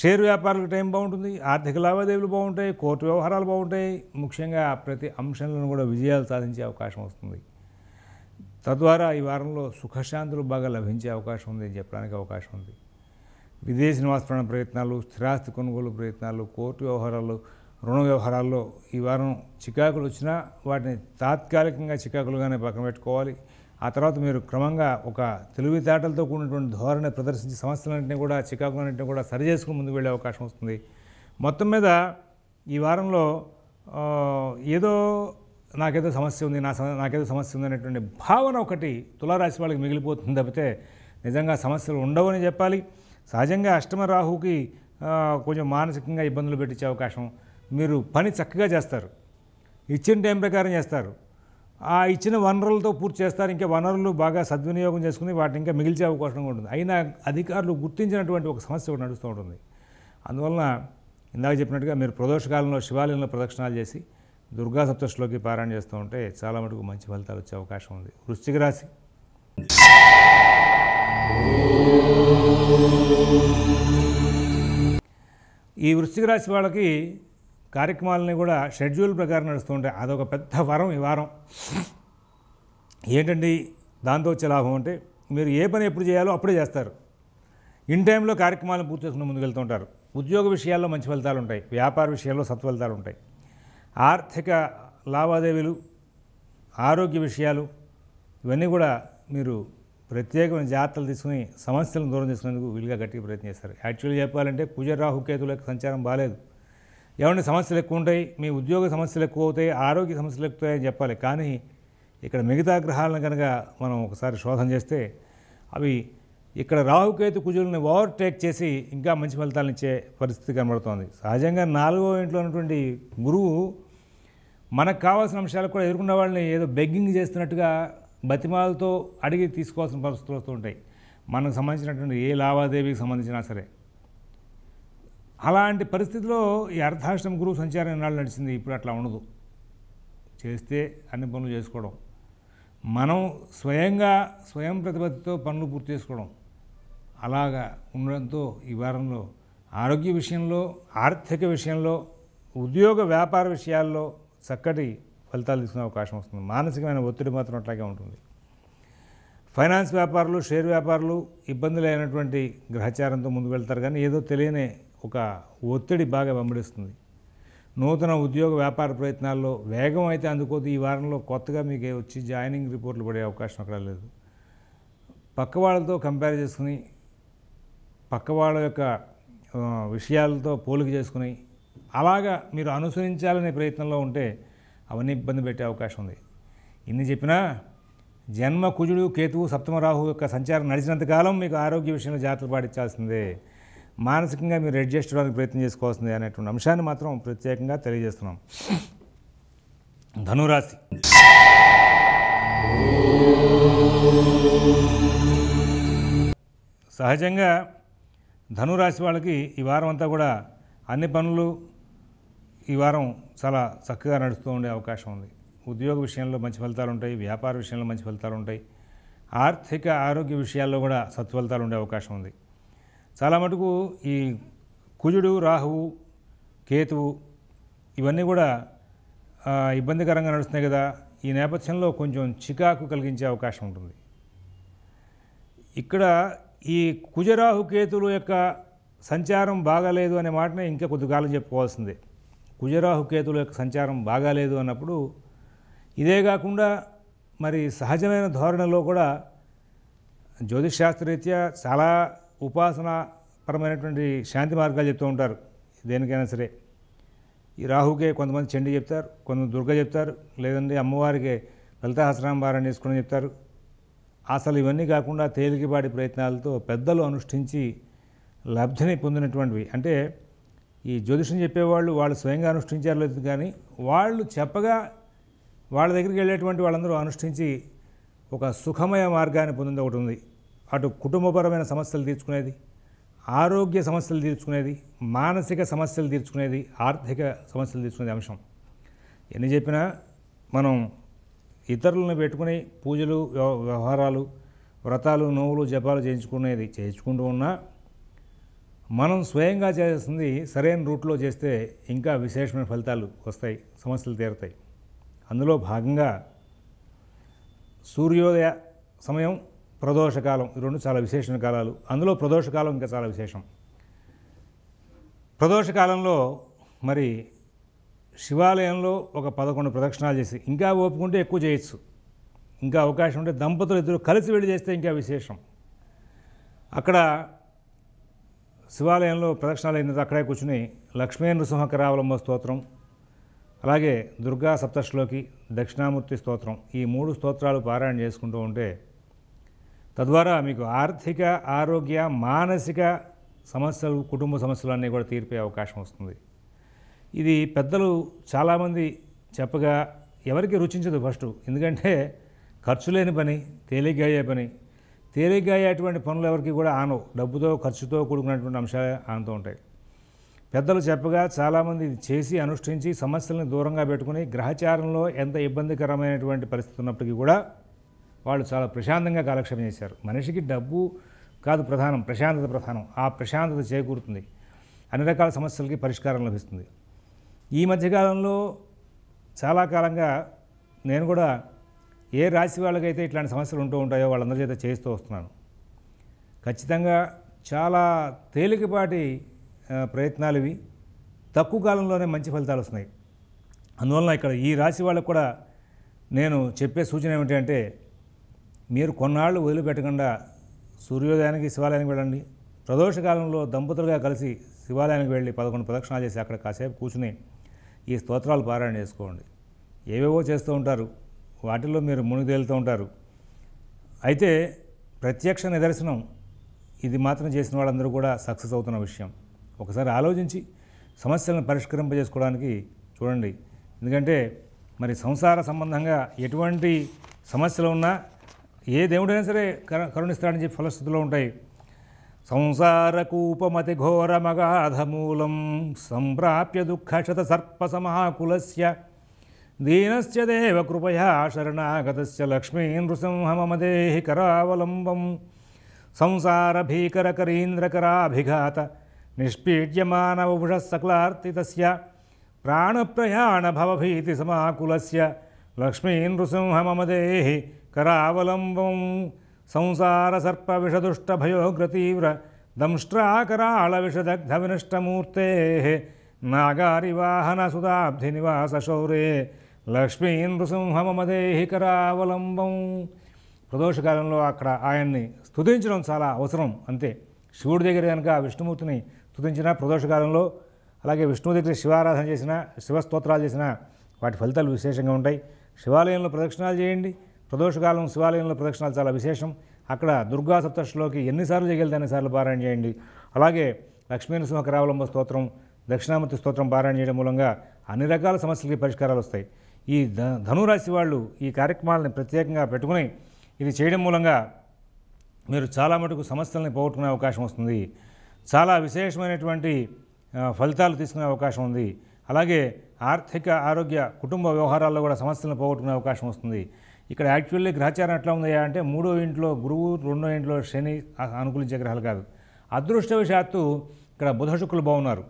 షేర్ వ్యాపారులకు టైం బాగుంటుంది ఆర్థిక లావాదేవీలు బాగుంటాయి కోర్టు వ్యవహారాలు బాగుంటాయి ముఖ్యంగా ప్రతి అంశంలో కూడా విజయాలు సాధించే అవకాశం వస్తుంది తద్వారా ఈ వారంలో సుఖశాంతులు బాగా లభించే అవకాశం ఉంది అని చెప్పడానికి అవకాశం ఉంది విదేశీ నివాసపరణ ప్రయత్నాలు స్థిరాస్తి కొనుగోలు ప్రయత్నాలు కోర్టు వ్యవహారాలు రుణ వ్యవహారాల్లో ఈ వారం చికాకులు వచ్చినా వాటిని తాత్కాలికంగా చికాకులుగానే పక్కన పెట్టుకోవాలి ఆ తర్వాత మీరు క్రమంగా ఒక తెలివితేటలతో కూడినటువంటి ధోరణి ప్రదర్శించి సమస్యలన్నింటినీ కూడా చికాకులన్నింటినీ కూడా సరి చేసుకుని ముందుకు వెళ్ళే అవకాశం వస్తుంది మొత్తం మీద ఈ వారంలో ఏదో నాకేదో సమస్య ఉంది నా నాకేదో సమస్య ఉంది అనేటువంటి భావన ఒకటి తులారాశి వాళ్ళకి మిగిలిపోతుంది తప్పితే నిజంగా సమస్యలు ఉండవని చెప్పాలి సహజంగా అష్టమ రాహుకి కొంచెం మానసికంగా ఇబ్బందులు పెట్టించే అవకాశం మీరు పని చక్కగా చేస్తారు ఇచ్చిన టైం ప్రకారం చేస్తారు ఆ ఇచ్చిన వనరులతో పూర్తి చేస్తారు ఇంకా వనరులు బాగా సద్వినియోగం చేసుకుని వాటిని ఇంకా మిగిల్చే అవకాశం ఉంటుంది అయినా అధికారులు గుర్తించినటువంటి ఒక సమస్య కూడా నడుస్తూ ఉంటుంది అందువలన ఇందాక చెప్పినట్టుగా మీరు ప్రదోషకాలంలో శివాలయంలో ప్రదక్షిణాలు చేసి దుర్గా సప్తశిలోకి పారాయణ చేస్తూ ఉంటే చాలా మటుకు మంచి ఫలితాలు వచ్చే అవకాశం ఉంది వృశ్చిక రాశి ఈ వృశ్చిక రాశి వాళ్ళకి కార్యక్రమాలని కూడా షెడ్యూల్ ప్రకారం నడుస్తూ ఉంటాయి అదొక పెద్ద వరం ఈ వారం ఏంటండి దాంతో వచ్చే లాభం అంటే మీరు ఏ పని ఎప్పుడు చేయాలో అప్పుడే చేస్తారు ఇన్ టైంలో కార్యక్రమాలను పూర్తి చేసుకుని ముందుకెళ్తూ ఉంటారు ఉద్యోగ విషయాల్లో మంచి ఫలితాలు ఉంటాయి వ్యాపార విషయాల్లో సత్ఫలితాలు ఉంటాయి ఆర్థిక లావాదేవీలు ఆరోగ్య విషయాలు ఇవన్నీ కూడా మీరు ప్రత్యేకమైన జాగ్రత్తలు తీసుకుని సమస్యలను దూరం చేసుకునేందుకు వీలుగా గట్టిగా ప్రయత్నిస్తారు యాక్చువల్గా చెప్పాలంటే కుజరాహుకేతుల యొక్క సంచారం బాగాలేదు ఏమంటే సమస్యలు ఎక్కువ ఉంటాయి మీ ఉద్యోగ సమస్యలు ఎక్కువ అవుతాయి ఆరోగ్య సమస్యలు ఎక్కువ అని చెప్పాలి కానీ ఇక్కడ మిగతా గ్రహాలను కనుక మనం ఒకసారి శోధన చేస్తే అవి ఇక్కడ రాహుకేతు కుజులను ఓవర్టేక్ చేసి ఇంకా మంచి ఫలితాలు ఇచ్చే పరిస్థితి కనబడుతోంది సహజంగా నాలుగో ఇంట్లో ఉన్నటువంటి గురువు మనకు కావాల్సిన అంశాలు కూడా ఎదుర్కొన్న వాళ్ళని ఏదో బెగ్గింగ్ చేస్తున్నట్టుగా బతిమాలతో అడిగి తీసుకోవాల్సిన పరిస్థితులు వస్తుంటాయి మనకు సంబంధించినటువంటి ఏ లావాదేవీకి సంబంధించినా సరే అలాంటి పరిస్థితిలో ఈ అర్ధాశ్రమ గురువు సంచారం ఎన్నాళ్ళు నడిచింది ఇప్పుడు అట్లా ఉండదు చేస్తే అన్ని పనులు చేసుకోవడం మనం స్వయంగా స్వయం ప్రతిపత్తితో పనులు పూర్తి చేసుకోవడం అలాగా ఉండడంతో ఈ వారంలో ఆరోగ్య విషయంలో ఆర్థిక విషయంలో ఉద్యోగ వ్యాపార విషయాల్లో చక్కటి ఫలితాలు తీసుకునే అవకాశం వస్తుంది మానసికమైన ఒత్తిడి మాత్రం అట్లాగే ఉంటుంది ఫైనాన్స్ వ్యాపారులు షేర్ వ్యాపారులు ఇబ్బందులు అయినటువంటి గ్రహచారంతో ముందుకు వెళ్తారు కానీ ఏదో తెలియని ఒక ఒత్తిడి బాగా వెంబడిస్తుంది నూతన ఉద్యోగ వ్యాపార ప్రయత్నాల్లో వేగం అయితే అందుకోదు ఈ వారంలో కొత్తగా మీకు వచ్చి జాయినింగ్ రిపోర్ట్లు పడే అవకాశం అక్కడ లేదు పక్క వాళ్ళతో కంపేర్ చేసుకుని పక్క వాళ్ళ యొక్క విషయాలతో పోలిక చేసుకుని అలాగా మీరు అనుసరించాలనే ప్రయత్నంలో ఉంటే అవన్నీ ఇబ్బంది పెట్టే అవకాశం ఉంది ఇన్ని చెప్పినా జన్మ కుజుడు కేతువు సప్తమరాహు యొక్క సంచారం నడిచినంతకాలం మీకు ఆరోగ్య విషయంలో జాగ్రత్తలు పాటించాల్సిందే మానసికంగా మీరు అడ్జస్ట్ అవ్వడానికి ప్రయత్నం చేసుకోవాల్సింది అనేటువంటి అంశాన్ని మాత్రం ప్రత్యేకంగా తెలియజేస్తున్నాం ధనురాశి సహజంగా ధనురాశి వాళ్ళకి ఈ వారం అంతా కూడా అన్ని పనులు ఈ వారం చాలా చక్కగా నడుస్తూ ఉండే అవకాశం ఉంది ఉద్యోగ విషయంలో మంచి ఫలితాలు ఉంటాయి వ్యాపార విషయంలో మంచి ఫలితాలు ఉంటాయి ఆర్థిక ఆరోగ్య విషయాల్లో కూడా సత్ఫలితాలు ఉండే అవకాశం ఉంది చాలా మటుకు ఈ కుజుడు రాహువు కేతువు ఇవన్నీ కూడా ఇబ్బందికరంగా నడుస్తున్నాయి కదా ఈ నేపథ్యంలో కొంచెం చికాకు కలిగించే అవకాశం ఉంటుంది ఇక్కడ ఈ కుజరాహు కేతువుల యొక్క సంచారం బాగాలేదు అనే మాటనే ఇంకా కొద్దికాలం చెప్పుకోవాల్సిందే కుజరాహు కేతువుల యొక్క సంచారం బాగాలేదు అన్నప్పుడు ఇదే కాకుండా మరి సహజమైన ధోరణిలో కూడా జ్యోతిష్ శాస్త్రరీత్యా చాలా ఉపాసన పరమైనటువంటి శాంతి మార్గాలు చెప్తూ ఉంటారు దేనికైనా సరే ఈ రాహుకే కొంతమంది చండి చెప్తారు కొంతమంది దుర్గ చెప్తారు లేదంటే అమ్మవారికి లలితాహస్రాం భారాన్ని తీసుకుని చెప్తారు అసలు ఇవన్నీ కాకుండా తేలికపాటి ప్రయత్నాలతో పెద్దలు అనుష్ఠించి లబ్ధిని పొందినటువంటివి అంటే ఈ జ్యోతిషం చెప్పేవాళ్ళు వాళ్ళు స్వయంగా అనుష్ఠించారు లేదు కానీ వాళ్ళు చెప్పగా వాళ్ళ దగ్గరికి వెళ్ళేటువంటి వాళ్ళందరూ అనుష్ఠించి ఒక సుఖమయ మార్గాన్ని పొందింది ఒకటి ఉంది అటు కుటుంబపరమైన సమస్యలు తీర్చుకునేది ఆరోగ్య సమస్యలు తీర్చుకునేది మానసిక సమస్యలు తీర్చుకునేది ఆర్థిక సమస్యలు తీర్చుకునేది అంశం ఎన్ని చెప్పినా మనం ఇతరులను పెట్టుకుని పూజలు వ్యవహారాలు వ్రతాలు నోవులు జపాలు చేయించుకునేది చేయించుకుంటూ ఉన్నా మనం స్వయంగా చేస్తుంది సరైన రూట్లో చేస్తే ఇంకా విశేషమైన ఫలితాలు వస్తాయి సమస్యలు తీరుతాయి అందులో భాగంగా సూర్యోదయ సమయం ప్రదోషకాలం ఈ రెండు చాలా విశేషమైన కాలాలు అందులో ప్రదోషకాలం ఇంకా చాలా విశేషం ప్రదోషకాలంలో మరి శివాలయంలో ఒక పదకొండు ప్రదక్షిణాలు చేసి ఇంకా ఓపుకుంటే ఎక్కువ చేయొచ్చు ఇంకా అవకాశం ఉంటే దంపతులు ఇద్దరు కలిసి వెళ్ళి చేస్తే ఇంకా విశేషం అక్కడ శివాలయంలో ప్రదక్షిణాలు అయిన అక్కడే కూర్చుని లక్ష్మీ కరావలంబ స్తోత్రం అలాగే దుర్గా సప్తశ్లోకి దక్షిణామూర్తి స్తోత్రం ఈ మూడు స్తోత్రాలు పారాయణ చేసుకుంటూ ఉంటే తద్వారా మీకు ఆర్థిక ఆరోగ్య మానసిక సమస్యలు కుటుంబ సమస్యలు అన్నీ కూడా తీరిపోయే అవకాశం వస్తుంది ఇది పెద్దలు చాలామంది చెప్పగా ఎవరికి రుచించదు ఫస్ట్ ఎందుకంటే ఖర్చు లేని పని తేలిగ్గా అయ్యే పని తేలిగ్గా అయ్యేటువంటి పనులు ఎవరికి కూడా ఆనవు డబ్బుతో ఖర్చుతో కూడుకున్నటువంటి అంశాలే ఆనుతూ ఉంటాయి పెద్దలు చెప్పగా చాలామంది ఇది చేసి అనుష్ఠించి సమస్యలను దూరంగా పెట్టుకుని గ్రహచారంలో ఎంత ఇబ్బందికరమైనటువంటి పరిస్థితి ఉన్నప్పటికీ కూడా వాళ్ళు చాలా ప్రశాంతంగా కాలక్షేపం చేశారు మనిషికి డబ్బు కాదు ప్రధానం ప్రశాంతత ప్రధానం ఆ ప్రశాంతత చేకూరుతుంది అన్ని రకాల సమస్యలకి పరిష్కారం లభిస్తుంది ఈ మధ్యకాలంలో చాలా కాలంగా నేను కూడా ఏ రాశి వాళ్ళకైతే ఇట్లాంటి సమస్యలు ఉంటూ ఉంటాయో వాళ్ళందరి చేత చేస్తూ వస్తున్నాను ఖచ్చితంగా చాలా తేలికపాటి ప్రయత్నాలు ఇవి తక్కువ కాలంలోనే మంచి ఫలితాలు వస్తున్నాయి అందువలన ఇక్కడ ఈ రాశి వాళ్ళకు కూడా నేను చెప్పే సూచన ఏమిటంటే మీరు కొన్నాళ్ళు వదిలిపెట్టకుండా సూర్యోదయానికి శివాలయానికి వెళ్ళండి ప్రదోషకాలంలో దంపతులుగా కలిసి శివాలయానికి వెళ్ళి పదకొండు ప్రదక్షిణాలు చేసి అక్కడ కాసేపు కూర్చుని ఈ స్తోత్రాలు పారాయణ చేసుకోండి ఏవేవో చేస్తూ ఉంటారు వాటిల్లో మీరు మునిగి తేలుతూ ఉంటారు అయితే ప్రత్యక్ష నిదర్శనం ఇది మాత్రం చేసిన వాళ్ళందరూ కూడా సక్సెస్ అవుతున్న విషయం ఒకసారి ఆలోచించి సమస్యలను పరిష్కరింపజేసుకోవడానికి చూడండి ఎందుకంటే మరి సంసార సంబంధంగా ఎటువంటి సమస్యలు ఉన్నా ఏ దేవుడైనా సరే కరుణిస్తాడని చెప్పి ఫలస్థితిలో ఉంటాయి సంసారకూపమతి ఘోరమగాధమూలం సంప్రాప్య దుఃఖశత సర్పసమాకులస్య దీనశ్చ దేవ కృపయా శరణాగత లక్ష్మీ నృసింహమమదేహి కరావలంబం సంసార భీకరకరీంద్రకరాభిఘాత నిష్పీడ్యమానవభుష సకలార్తితస్య ప్రాణప్రయాణభవభీతి సమాకులస్య లక్ష్మీ నృసింహమమదేహి కరావలంబం సంసార సర్ప విషదుష్ట భయోగ్రతీవ్ర దంష్ట్రాకరాళ విషదగ్ధ వినష్టమూర్తే నాగారివాహన సుధాబ్ధి నివాస శౌరే లక్ష్మీంద్రసింహమదేహి కరావలంబం ప్రదోషకాలంలో అక్కడ ఆయన్ని స్థుతించడం చాలా అవసరం అంతే శివుడి దగ్గర కనుక విష్ణుమూర్తిని స్థుతించిన ప్రదోషకాలంలో అలాగే విష్ణువు దగ్గర శివారాధన చేసిన శివస్తోత్రాలు చేసిన వాటి ఫలితాలు విశేషంగా ఉంటాయి శివాలయంలో ప్రదక్షిణాలు చేయండి ప్రదోషకాలం శివాలయంలో ప్రదక్షిణాలు చాలా విశేషం అక్కడ దుర్గా సప్తర్షిలోకి ఎన్నిసార్లు చేయగలితే అన్నిసార్లు పారాయణ చేయండి అలాగే లక్ష్మీనరసింహ కరావలంబ స్తోత్రం దక్షిణామూర్తి స్తోత్రం పారాయణ చేయడం మూలంగా అన్ని రకాల సమస్యలకి పరిష్కారాలు వస్తాయి ఈ ధనురాశి వాళ్ళు ఈ కార్యక్రమాలను ప్రత్యేకంగా పెట్టుకుని ఇది చేయడం మూలంగా మీరు చాలా మటుకు సమస్యలను పోగొట్టుకునే అవకాశం వస్తుంది చాలా విశేషమైనటువంటి ఫలితాలు తీసుకునే అవకాశం ఉంది అలాగే ఆర్థిక ఆరోగ్య కుటుంబ వ్యవహారాల్లో కూడా సమస్యలను పోగొట్టుకునే అవకాశం వస్తుంది ఇక్కడ యాక్చువల్లీ గ్రహచారం ఎట్లా ఉందయ్యా అంటే మూడో ఇంట్లో గురువు రెండో ఇంట్లో శని అనుకూలించే గ్రహాలు కాదు అదృష్టవశాత్తు ఇక్కడ బుధ శుక్రులు బాగున్నారు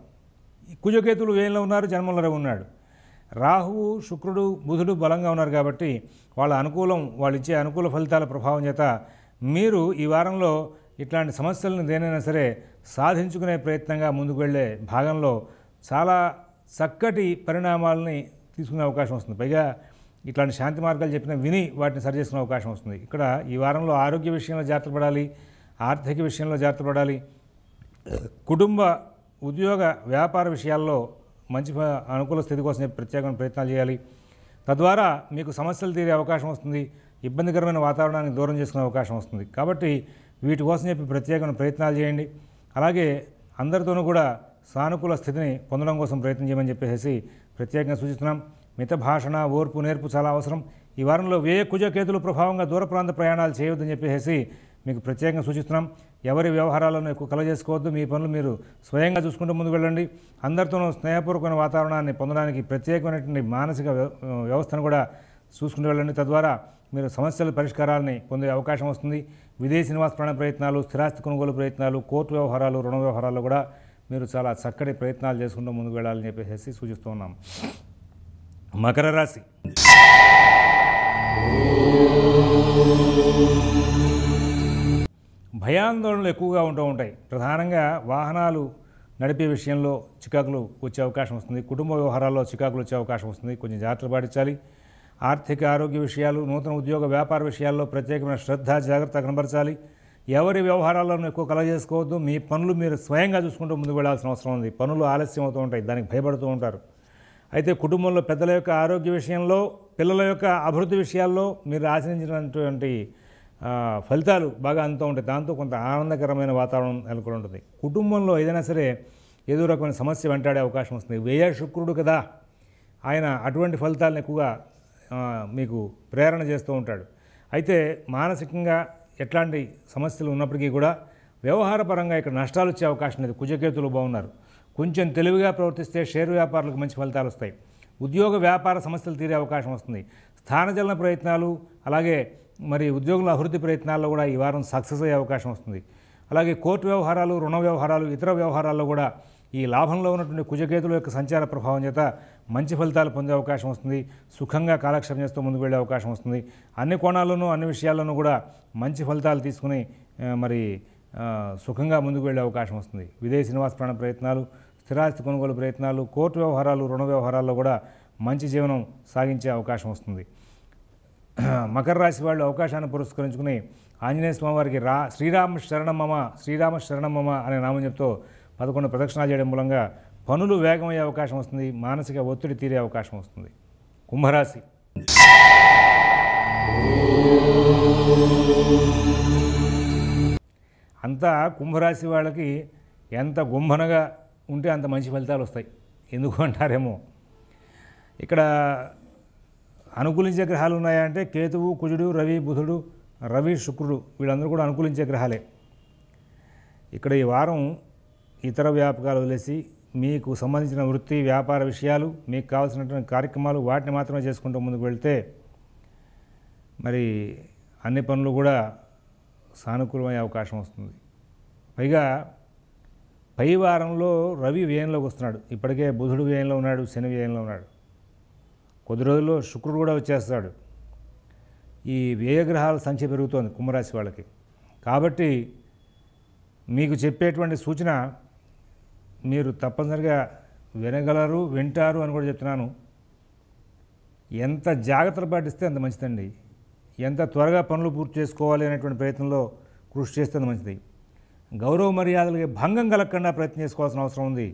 కుజకేతులు వేయంలో ఉన్నారు జన్మంలో ఉన్నాడు రాహువు శుక్రుడు బుధుడు బలంగా ఉన్నారు కాబట్టి వాళ్ళ అనుకూలం వాళ్ళు ఇచ్చే అనుకూల ఫలితాల ప్రభావం చేత మీరు ఈ వారంలో ఇట్లాంటి సమస్యలను దేనైనా సరే సాధించుకునే ప్రయత్నంగా ముందుకు వెళ్ళే భాగంలో చాలా చక్కటి పరిణామాలని తీసుకునే అవకాశం వస్తుంది పైగా ఇట్లాంటి శాంతి మార్గాలు చెప్పిన విని వాటిని సరి చేసుకునే అవకాశం వస్తుంది ఇక్కడ ఈ వారంలో ఆరోగ్య విషయంలో జాగ్రత్త పడాలి ఆర్థిక విషయంలో జాగ్రత్త పడాలి కుటుంబ ఉద్యోగ వ్యాపార విషయాల్లో మంచి అనుకూల స్థితి కోసం ప్రత్యేకమైన ప్రయత్నాలు చేయాలి తద్వారా మీకు సమస్యలు తీరే అవకాశం వస్తుంది ఇబ్బందికరమైన వాతావరణానికి దూరం చేసుకునే అవకాశం వస్తుంది కాబట్టి వీటి కోసం చెప్పి ప్రత్యేకమైన ప్రయత్నాలు చేయండి అలాగే అందరితోనూ కూడా సానుకూల స్థితిని పొందడం కోసం ప్రయత్నం చేయమని చెప్పేసి ప్రత్యేకంగా సూచిస్తున్నాం మిత భాషణ ఓర్పు నేర్పు చాలా అవసరం ఈ వారంలో వ్యయ కుజకేతులు ప్రభావంగా దూర ప్రాంత ప్రయాణాలు చేయవద్దని చెప్పేసి మీకు ప్రత్యేకంగా సూచిస్తున్నాం ఎవరి వ్యవహారాలను ఎక్కువ కలజేసుకోవద్దు మీ పనులు మీరు స్వయంగా చూసుకుంటూ ముందుకు వెళ్ళండి అందరితోనూ స్నేహపూర్వకమైన వాతావరణాన్ని పొందడానికి ప్రత్యేకమైనటువంటి మానసిక వ్యవస్థను కూడా చూసుకుంటూ వెళ్ళండి తద్వారా మీరు సమస్యల పరిష్కారాలని పొందే అవకాశం వస్తుంది విదేశీ నివాస ప్రాణ ప్రయత్నాలు స్థిరాస్తి కొనుగోలు ప్రయత్నాలు కోర్టు వ్యవహారాలు రుణ వ్యవహారాలు కూడా మీరు చాలా చక్కటి ప్రయత్నాలు చేసుకుంటూ ముందుకు వెళ్ళాలని చెప్పేసి సూచిస్తూ ఉన్నాం మకర రాశి భయాందోళనలు ఎక్కువగా ఉంటూ ఉంటాయి ప్రధానంగా వాహనాలు నడిపే విషయంలో చికాకులు వచ్చే అవకాశం వస్తుంది కుటుంబ వ్యవహారాల్లో చికాకులు వచ్చే అవకాశం వస్తుంది కొంచెం జాగ్రత్తలు పాటించాలి ఆర్థిక ఆరోగ్య విషయాలు నూతన ఉద్యోగ వ్యాపార విషయాల్లో ప్రత్యేకమైన శ్రద్ధ జాగ్రత్త కనబరచాలి ఎవరి వ్యవహారాల్లోనూ ఎక్కువ కలగ చేసుకోవద్దు మీ పనులు మీరు స్వయంగా చూసుకుంటూ ముందుకు వెళ్ళాల్సిన అవసరం ఉంది పనులు ఆలస్యం అవుతూ ఉంటాయి దానికి భయపడుతూ ఉంటారు అయితే కుటుంబంలో పెద్దల యొక్క ఆరోగ్య విషయంలో పిల్లల యొక్క అభివృద్ధి విషయాల్లో మీరు ఆశించినటువంటి ఫలితాలు బాగా అందుతూ ఉంటాయి దాంతో కొంత ఆనందకరమైన వాతావరణం నెలకొని ఉంటుంది కుటుంబంలో ఏదైనా సరే ఏదో రకమైన సమస్య వెంటాడే అవకాశం వస్తుంది వేయ శుక్రుడు కదా ఆయన అటువంటి ఫలితాలను ఎక్కువగా మీకు ప్రేరణ చేస్తూ ఉంటాడు అయితే మానసికంగా ఎట్లాంటి సమస్యలు ఉన్నప్పటికీ కూడా వ్యవహారపరంగా ఇక్కడ నష్టాలు వచ్చే అవకాశం లేదు కుజకేతులు బాగున్నారు కొంచెం తెలివిగా ప్రవర్తిస్తే షేర్ వ్యాపారులకు మంచి ఫలితాలు వస్తాయి ఉద్యోగ వ్యాపార సమస్యలు తీరే అవకాశం వస్తుంది స్థానజలన ప్రయత్నాలు అలాగే మరి ఉద్యోగుల అభివృద్ధి ప్రయత్నాల్లో కూడా ఈ వారం సక్సెస్ అయ్యే అవకాశం వస్తుంది అలాగే కోర్టు వ్యవహారాలు రుణ వ్యవహారాలు ఇతర వ్యవహారాల్లో కూడా ఈ లాభంలో ఉన్నటువంటి కుజకేతుల యొక్క సంచార ప్రభావం చేత మంచి ఫలితాలు పొందే అవకాశం వస్తుంది సుఖంగా కాలక్షేపం చేస్తూ ముందుకు వెళ్ళే అవకాశం వస్తుంది అన్ని కోణాల్లోనూ అన్ని విషయాల్లోనూ కూడా మంచి ఫలితాలు తీసుకుని మరి సుఖంగా ముందుకు వెళ్ళే అవకాశం వస్తుంది విదేశీ నివాస ప్రాణ ప్రయత్నాలు స్థిరాస్తి కొనుగోలు ప్రయత్నాలు కోర్టు వ్యవహారాలు రుణ వ్యవహారాల్లో కూడా మంచి జీవనం సాగించే అవకాశం వస్తుంది మకర రాశి వాళ్ళు అవకాశాన్ని పురస్కరించుకుని ఆంజనేయ స్వామివారికి రా శ్రీరామ శరణమమ శ్రీరామ శరణమ్మ అనే నామం చెప్తూ పదకొండు ప్రదక్షిణాలు చేయడం మూలంగా పనులు వేగమయ్యే అవకాశం వస్తుంది మానసిక ఒత్తిడి తీరే అవకాశం వస్తుంది కుంభరాశి అంతా కుంభరాశి వాళ్ళకి ఎంత గుంభనగా ఉంటే అంత మంచి ఫలితాలు వస్తాయి ఎందుకు అంటారేమో ఇక్కడ అనుకూలించే గ్రహాలు ఉన్నాయంటే కేతువు కుజుడు రవి బుధుడు రవి శుక్రుడు వీళ్ళందరూ కూడా అనుకూలించే గ్రహాలే ఇక్కడ ఈ వారం ఇతర వ్యాపకాలు వదిలేసి మీకు సంబంధించిన వృత్తి వ్యాపార విషయాలు మీకు కావాల్సినటువంటి కార్యక్రమాలు వాటిని మాత్రమే చేసుకుంటూ ముందుకు వెళ్తే మరి అన్ని పనులు కూడా సానుకూలమయ్యే అవకాశం వస్తుంది పైగా పై వారంలో రవి వ్యయంలోకి వస్తున్నాడు ఇప్పటికే బుధుడు వ్యయంలో ఉన్నాడు శని వ్యయంలో ఉన్నాడు కొద్ది రోజుల్లో శుక్రుడు కూడా వచ్చేస్తాడు ఈ వ్యయగ్రహాల సంఖ్య పెరుగుతోంది కుంభరాశి వాళ్ళకి కాబట్టి మీకు చెప్పేటువంటి సూచన మీరు తప్పనిసరిగా వినగలరు వింటారు అని కూడా చెప్తున్నాను ఎంత జాగ్రత్తలు పాటిస్తే అంత మంచిదండి ఎంత త్వరగా పనులు పూర్తి చేసుకోవాలి అనేటువంటి ప్రయత్నంలో కృషి చేస్తే అంత మంచిది గౌరవ మర్యాదలకి భంగం కలగకుండా ప్రయత్నం చేసుకోవాల్సిన అవసరం ఉంది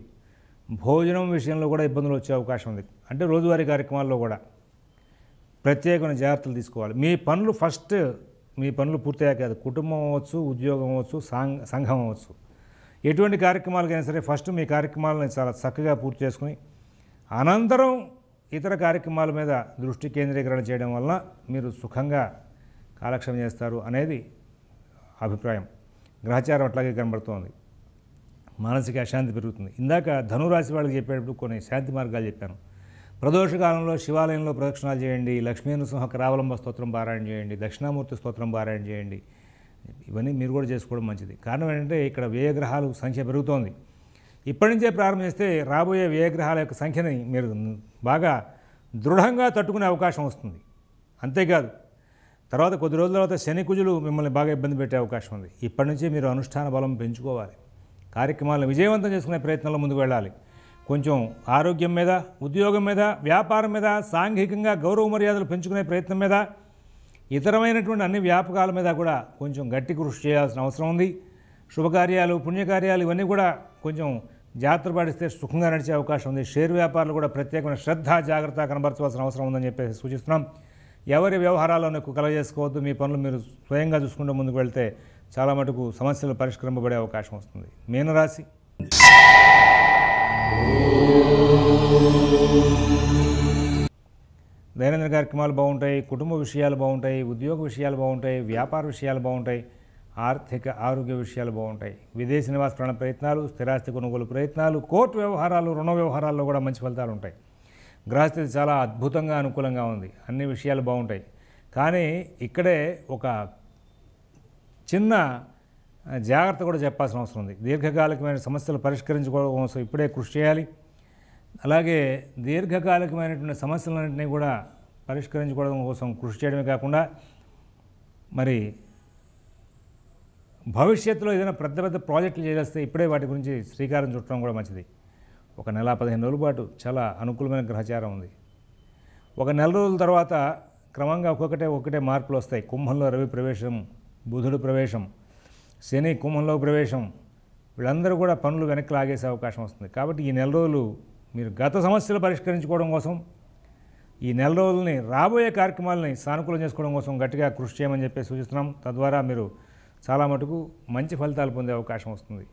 భోజనం విషయంలో కూడా ఇబ్బందులు వచ్చే అవకాశం ఉంది అంటే రోజువారీ కార్యక్రమాల్లో కూడా ప్రత్యేకమైన జాగ్రత్తలు తీసుకోవాలి మీ పనులు ఫస్ట్ మీ పనులు పూర్తయ్యాక అది కుటుంబం అవ్వచ్చు ఉద్యోగం అవ్వచ్చు సంఘం అవ్వచ్చు ఎటువంటి కార్యక్రమాలకైనా సరే ఫస్ట్ మీ కార్యక్రమాలను చాలా చక్కగా పూర్తి చేసుకుని అనంతరం ఇతర కార్యక్రమాల మీద దృష్టి కేంద్రీకరణ చేయడం వలన మీరు సుఖంగా కాలక్షేపం చేస్తారు అనేది అభిప్రాయం గ్రహచారం అట్లాగే కనబడుతోంది మానసిక అశాంతి పెరుగుతుంది ఇందాక ధనురాశి వాళ్ళకి చెప్పేటప్పుడు కొన్ని శాంతి మార్గాలు చెప్పాను ప్రదోషకాలంలో శివాలయంలో ప్రదక్షిణాలు చేయండి లక్ష్మీనరసింహ రావలంబ స్తోత్రం పారాయణ చేయండి దక్షిణామూర్తి స్తోత్రం పారాయణ చేయండి ఇవన్నీ మీరు కూడా చేసుకోవడం మంచిది కారణం ఏంటంటే ఇక్కడ వ్యయగ్రహాలు సంఖ్య పెరుగుతోంది ఇప్పటి నుంచే ప్రారంభిస్తే రాబోయే వ్యయగ్రహాల యొక్క సంఖ్యని మీరు బాగా దృఢంగా తట్టుకునే అవకాశం వస్తుంది అంతేకాదు తర్వాత కొద్ది రోజుల తర్వాత శని కుజులు మిమ్మల్ని బాగా ఇబ్బంది పెట్టే అవకాశం ఉంది ఇప్పటి నుంచి మీరు అనుష్ఠాన బలం పెంచుకోవాలి కార్యక్రమాలను విజయవంతం చేసుకునే ప్రయత్నంలో ముందుకు వెళ్ళాలి కొంచెం ఆరోగ్యం మీద ఉద్యోగం మీద వ్యాపారం మీద సాంఘికంగా గౌరవ మర్యాదలు పెంచుకునే ప్రయత్నం మీద ఇతరమైనటువంటి అన్ని వ్యాపకాల మీద కూడా కొంచెం గట్టి కృషి చేయాల్సిన అవసరం ఉంది శుభకార్యాలు పుణ్యకార్యాలు ఇవన్నీ కూడా కొంచెం జాతర పాటిస్తే సుఖంగా నడిచే అవకాశం ఉంది షేర్ వ్యాపారాలు కూడా ప్రత్యేకమైన శ్రద్ధ జాగ్రత్త కనబరచవలసిన అవసరం ఉందని చెప్పేసి సూచిస్తున్నాం ఎవరి వ్యవహారాలను కలగజేసుకోవద్దు మీ పనులు మీరు స్వయంగా చూసుకుంటూ ముందుకు వెళ్తే చాలా మటుకు సమస్యలు పరిష్కరింపబడే అవకాశం వస్తుంది మీనరాశి దైనందిన కార్యక్రమాలు బాగుంటాయి కుటుంబ విషయాలు బాగుంటాయి ఉద్యోగ విషయాలు బాగుంటాయి వ్యాపార విషయాలు బాగుంటాయి ఆర్థిక ఆరోగ్య విషయాలు బాగుంటాయి విదేశీ నివాస ప్రయత్నాలు స్థిరాస్తి కొనుగోలు ప్రయత్నాలు కోర్టు వ్యవహారాలు రుణ వ్యవహారాల్లో కూడా మంచి ఫలితాలు ఉంటాయి గ్రహస్థితి చాలా అద్భుతంగా అనుకూలంగా ఉంది అన్ని విషయాలు బాగుంటాయి కానీ ఇక్కడే ఒక చిన్న జాగ్రత్త కూడా చెప్పాల్సిన అవసరం ఉంది దీర్ఘకాలికమైన సమస్యలు పరిష్కరించుకోవడం కోసం ఇప్పుడే కృషి చేయాలి అలాగే దీర్ఘకాలికమైనటువంటి సమస్యలన్నింటినీ కూడా పరిష్కరించుకోవడం కోసం కృషి చేయడమే కాకుండా మరి భవిష్యత్తులో ఏదైనా పెద్ద పెద్ద ప్రాజెక్టులు చేస్తే ఇప్పుడే వాటి గురించి శ్రీకారం చుట్టడం కూడా మంచిది ఒక నెల పదిహేను రోజుల పాటు చాలా అనుకూలమైన గ్రహచారం ఉంది ఒక నెల రోజుల తర్వాత క్రమంగా ఒక్కొక్కటే ఒక్కటే మార్పులు వస్తాయి కుంభంలో రవి ప్రవేశం బుధుడు ప్రవేశం శని కుంభంలో ప్రవేశం వీళ్ళందరూ కూడా పనులు వెనక్కి లాగేసే అవకాశం వస్తుంది కాబట్టి ఈ నెల రోజులు మీరు గత సమస్యలు పరిష్కరించుకోవడం కోసం ఈ నెల రోజులని రాబోయే కార్యక్రమాలని సానుకూలం చేసుకోవడం కోసం గట్టిగా కృషి చేయమని చెప్పి సూచిస్తున్నాం తద్వారా మీరు చాలా మటుకు మంచి ఫలితాలు పొందే అవకాశం వస్తుంది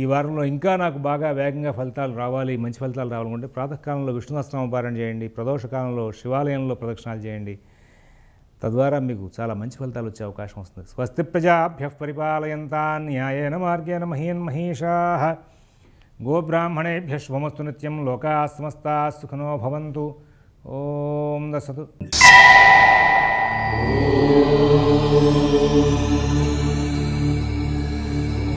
ఈ వారంలో ఇంకా నాకు బాగా వేగంగా ఫలితాలు రావాలి మంచి ఫలితాలు రావాలనుకుంటే ప్రాతకాలంలో విష్ణు పారాయణ చేయండి ప్రదోష కాలంలో శివాలయంలో ప్రదక్షిణాలు చేయండి తద్వారా మీకు చాలా మంచి ఫలితాలు వచ్చే అవకాశం వస్తుంది స్వస్తి ప్రజాభ్య పరిపాలయంతా న్యాయేన మార్గేణ మహీన్ మహేషా గోబ్రాహ్మణేభ్య శుభమస్తు నిత్యం లోకా సమస్త సుఖనో భవంతు ఓం దసతు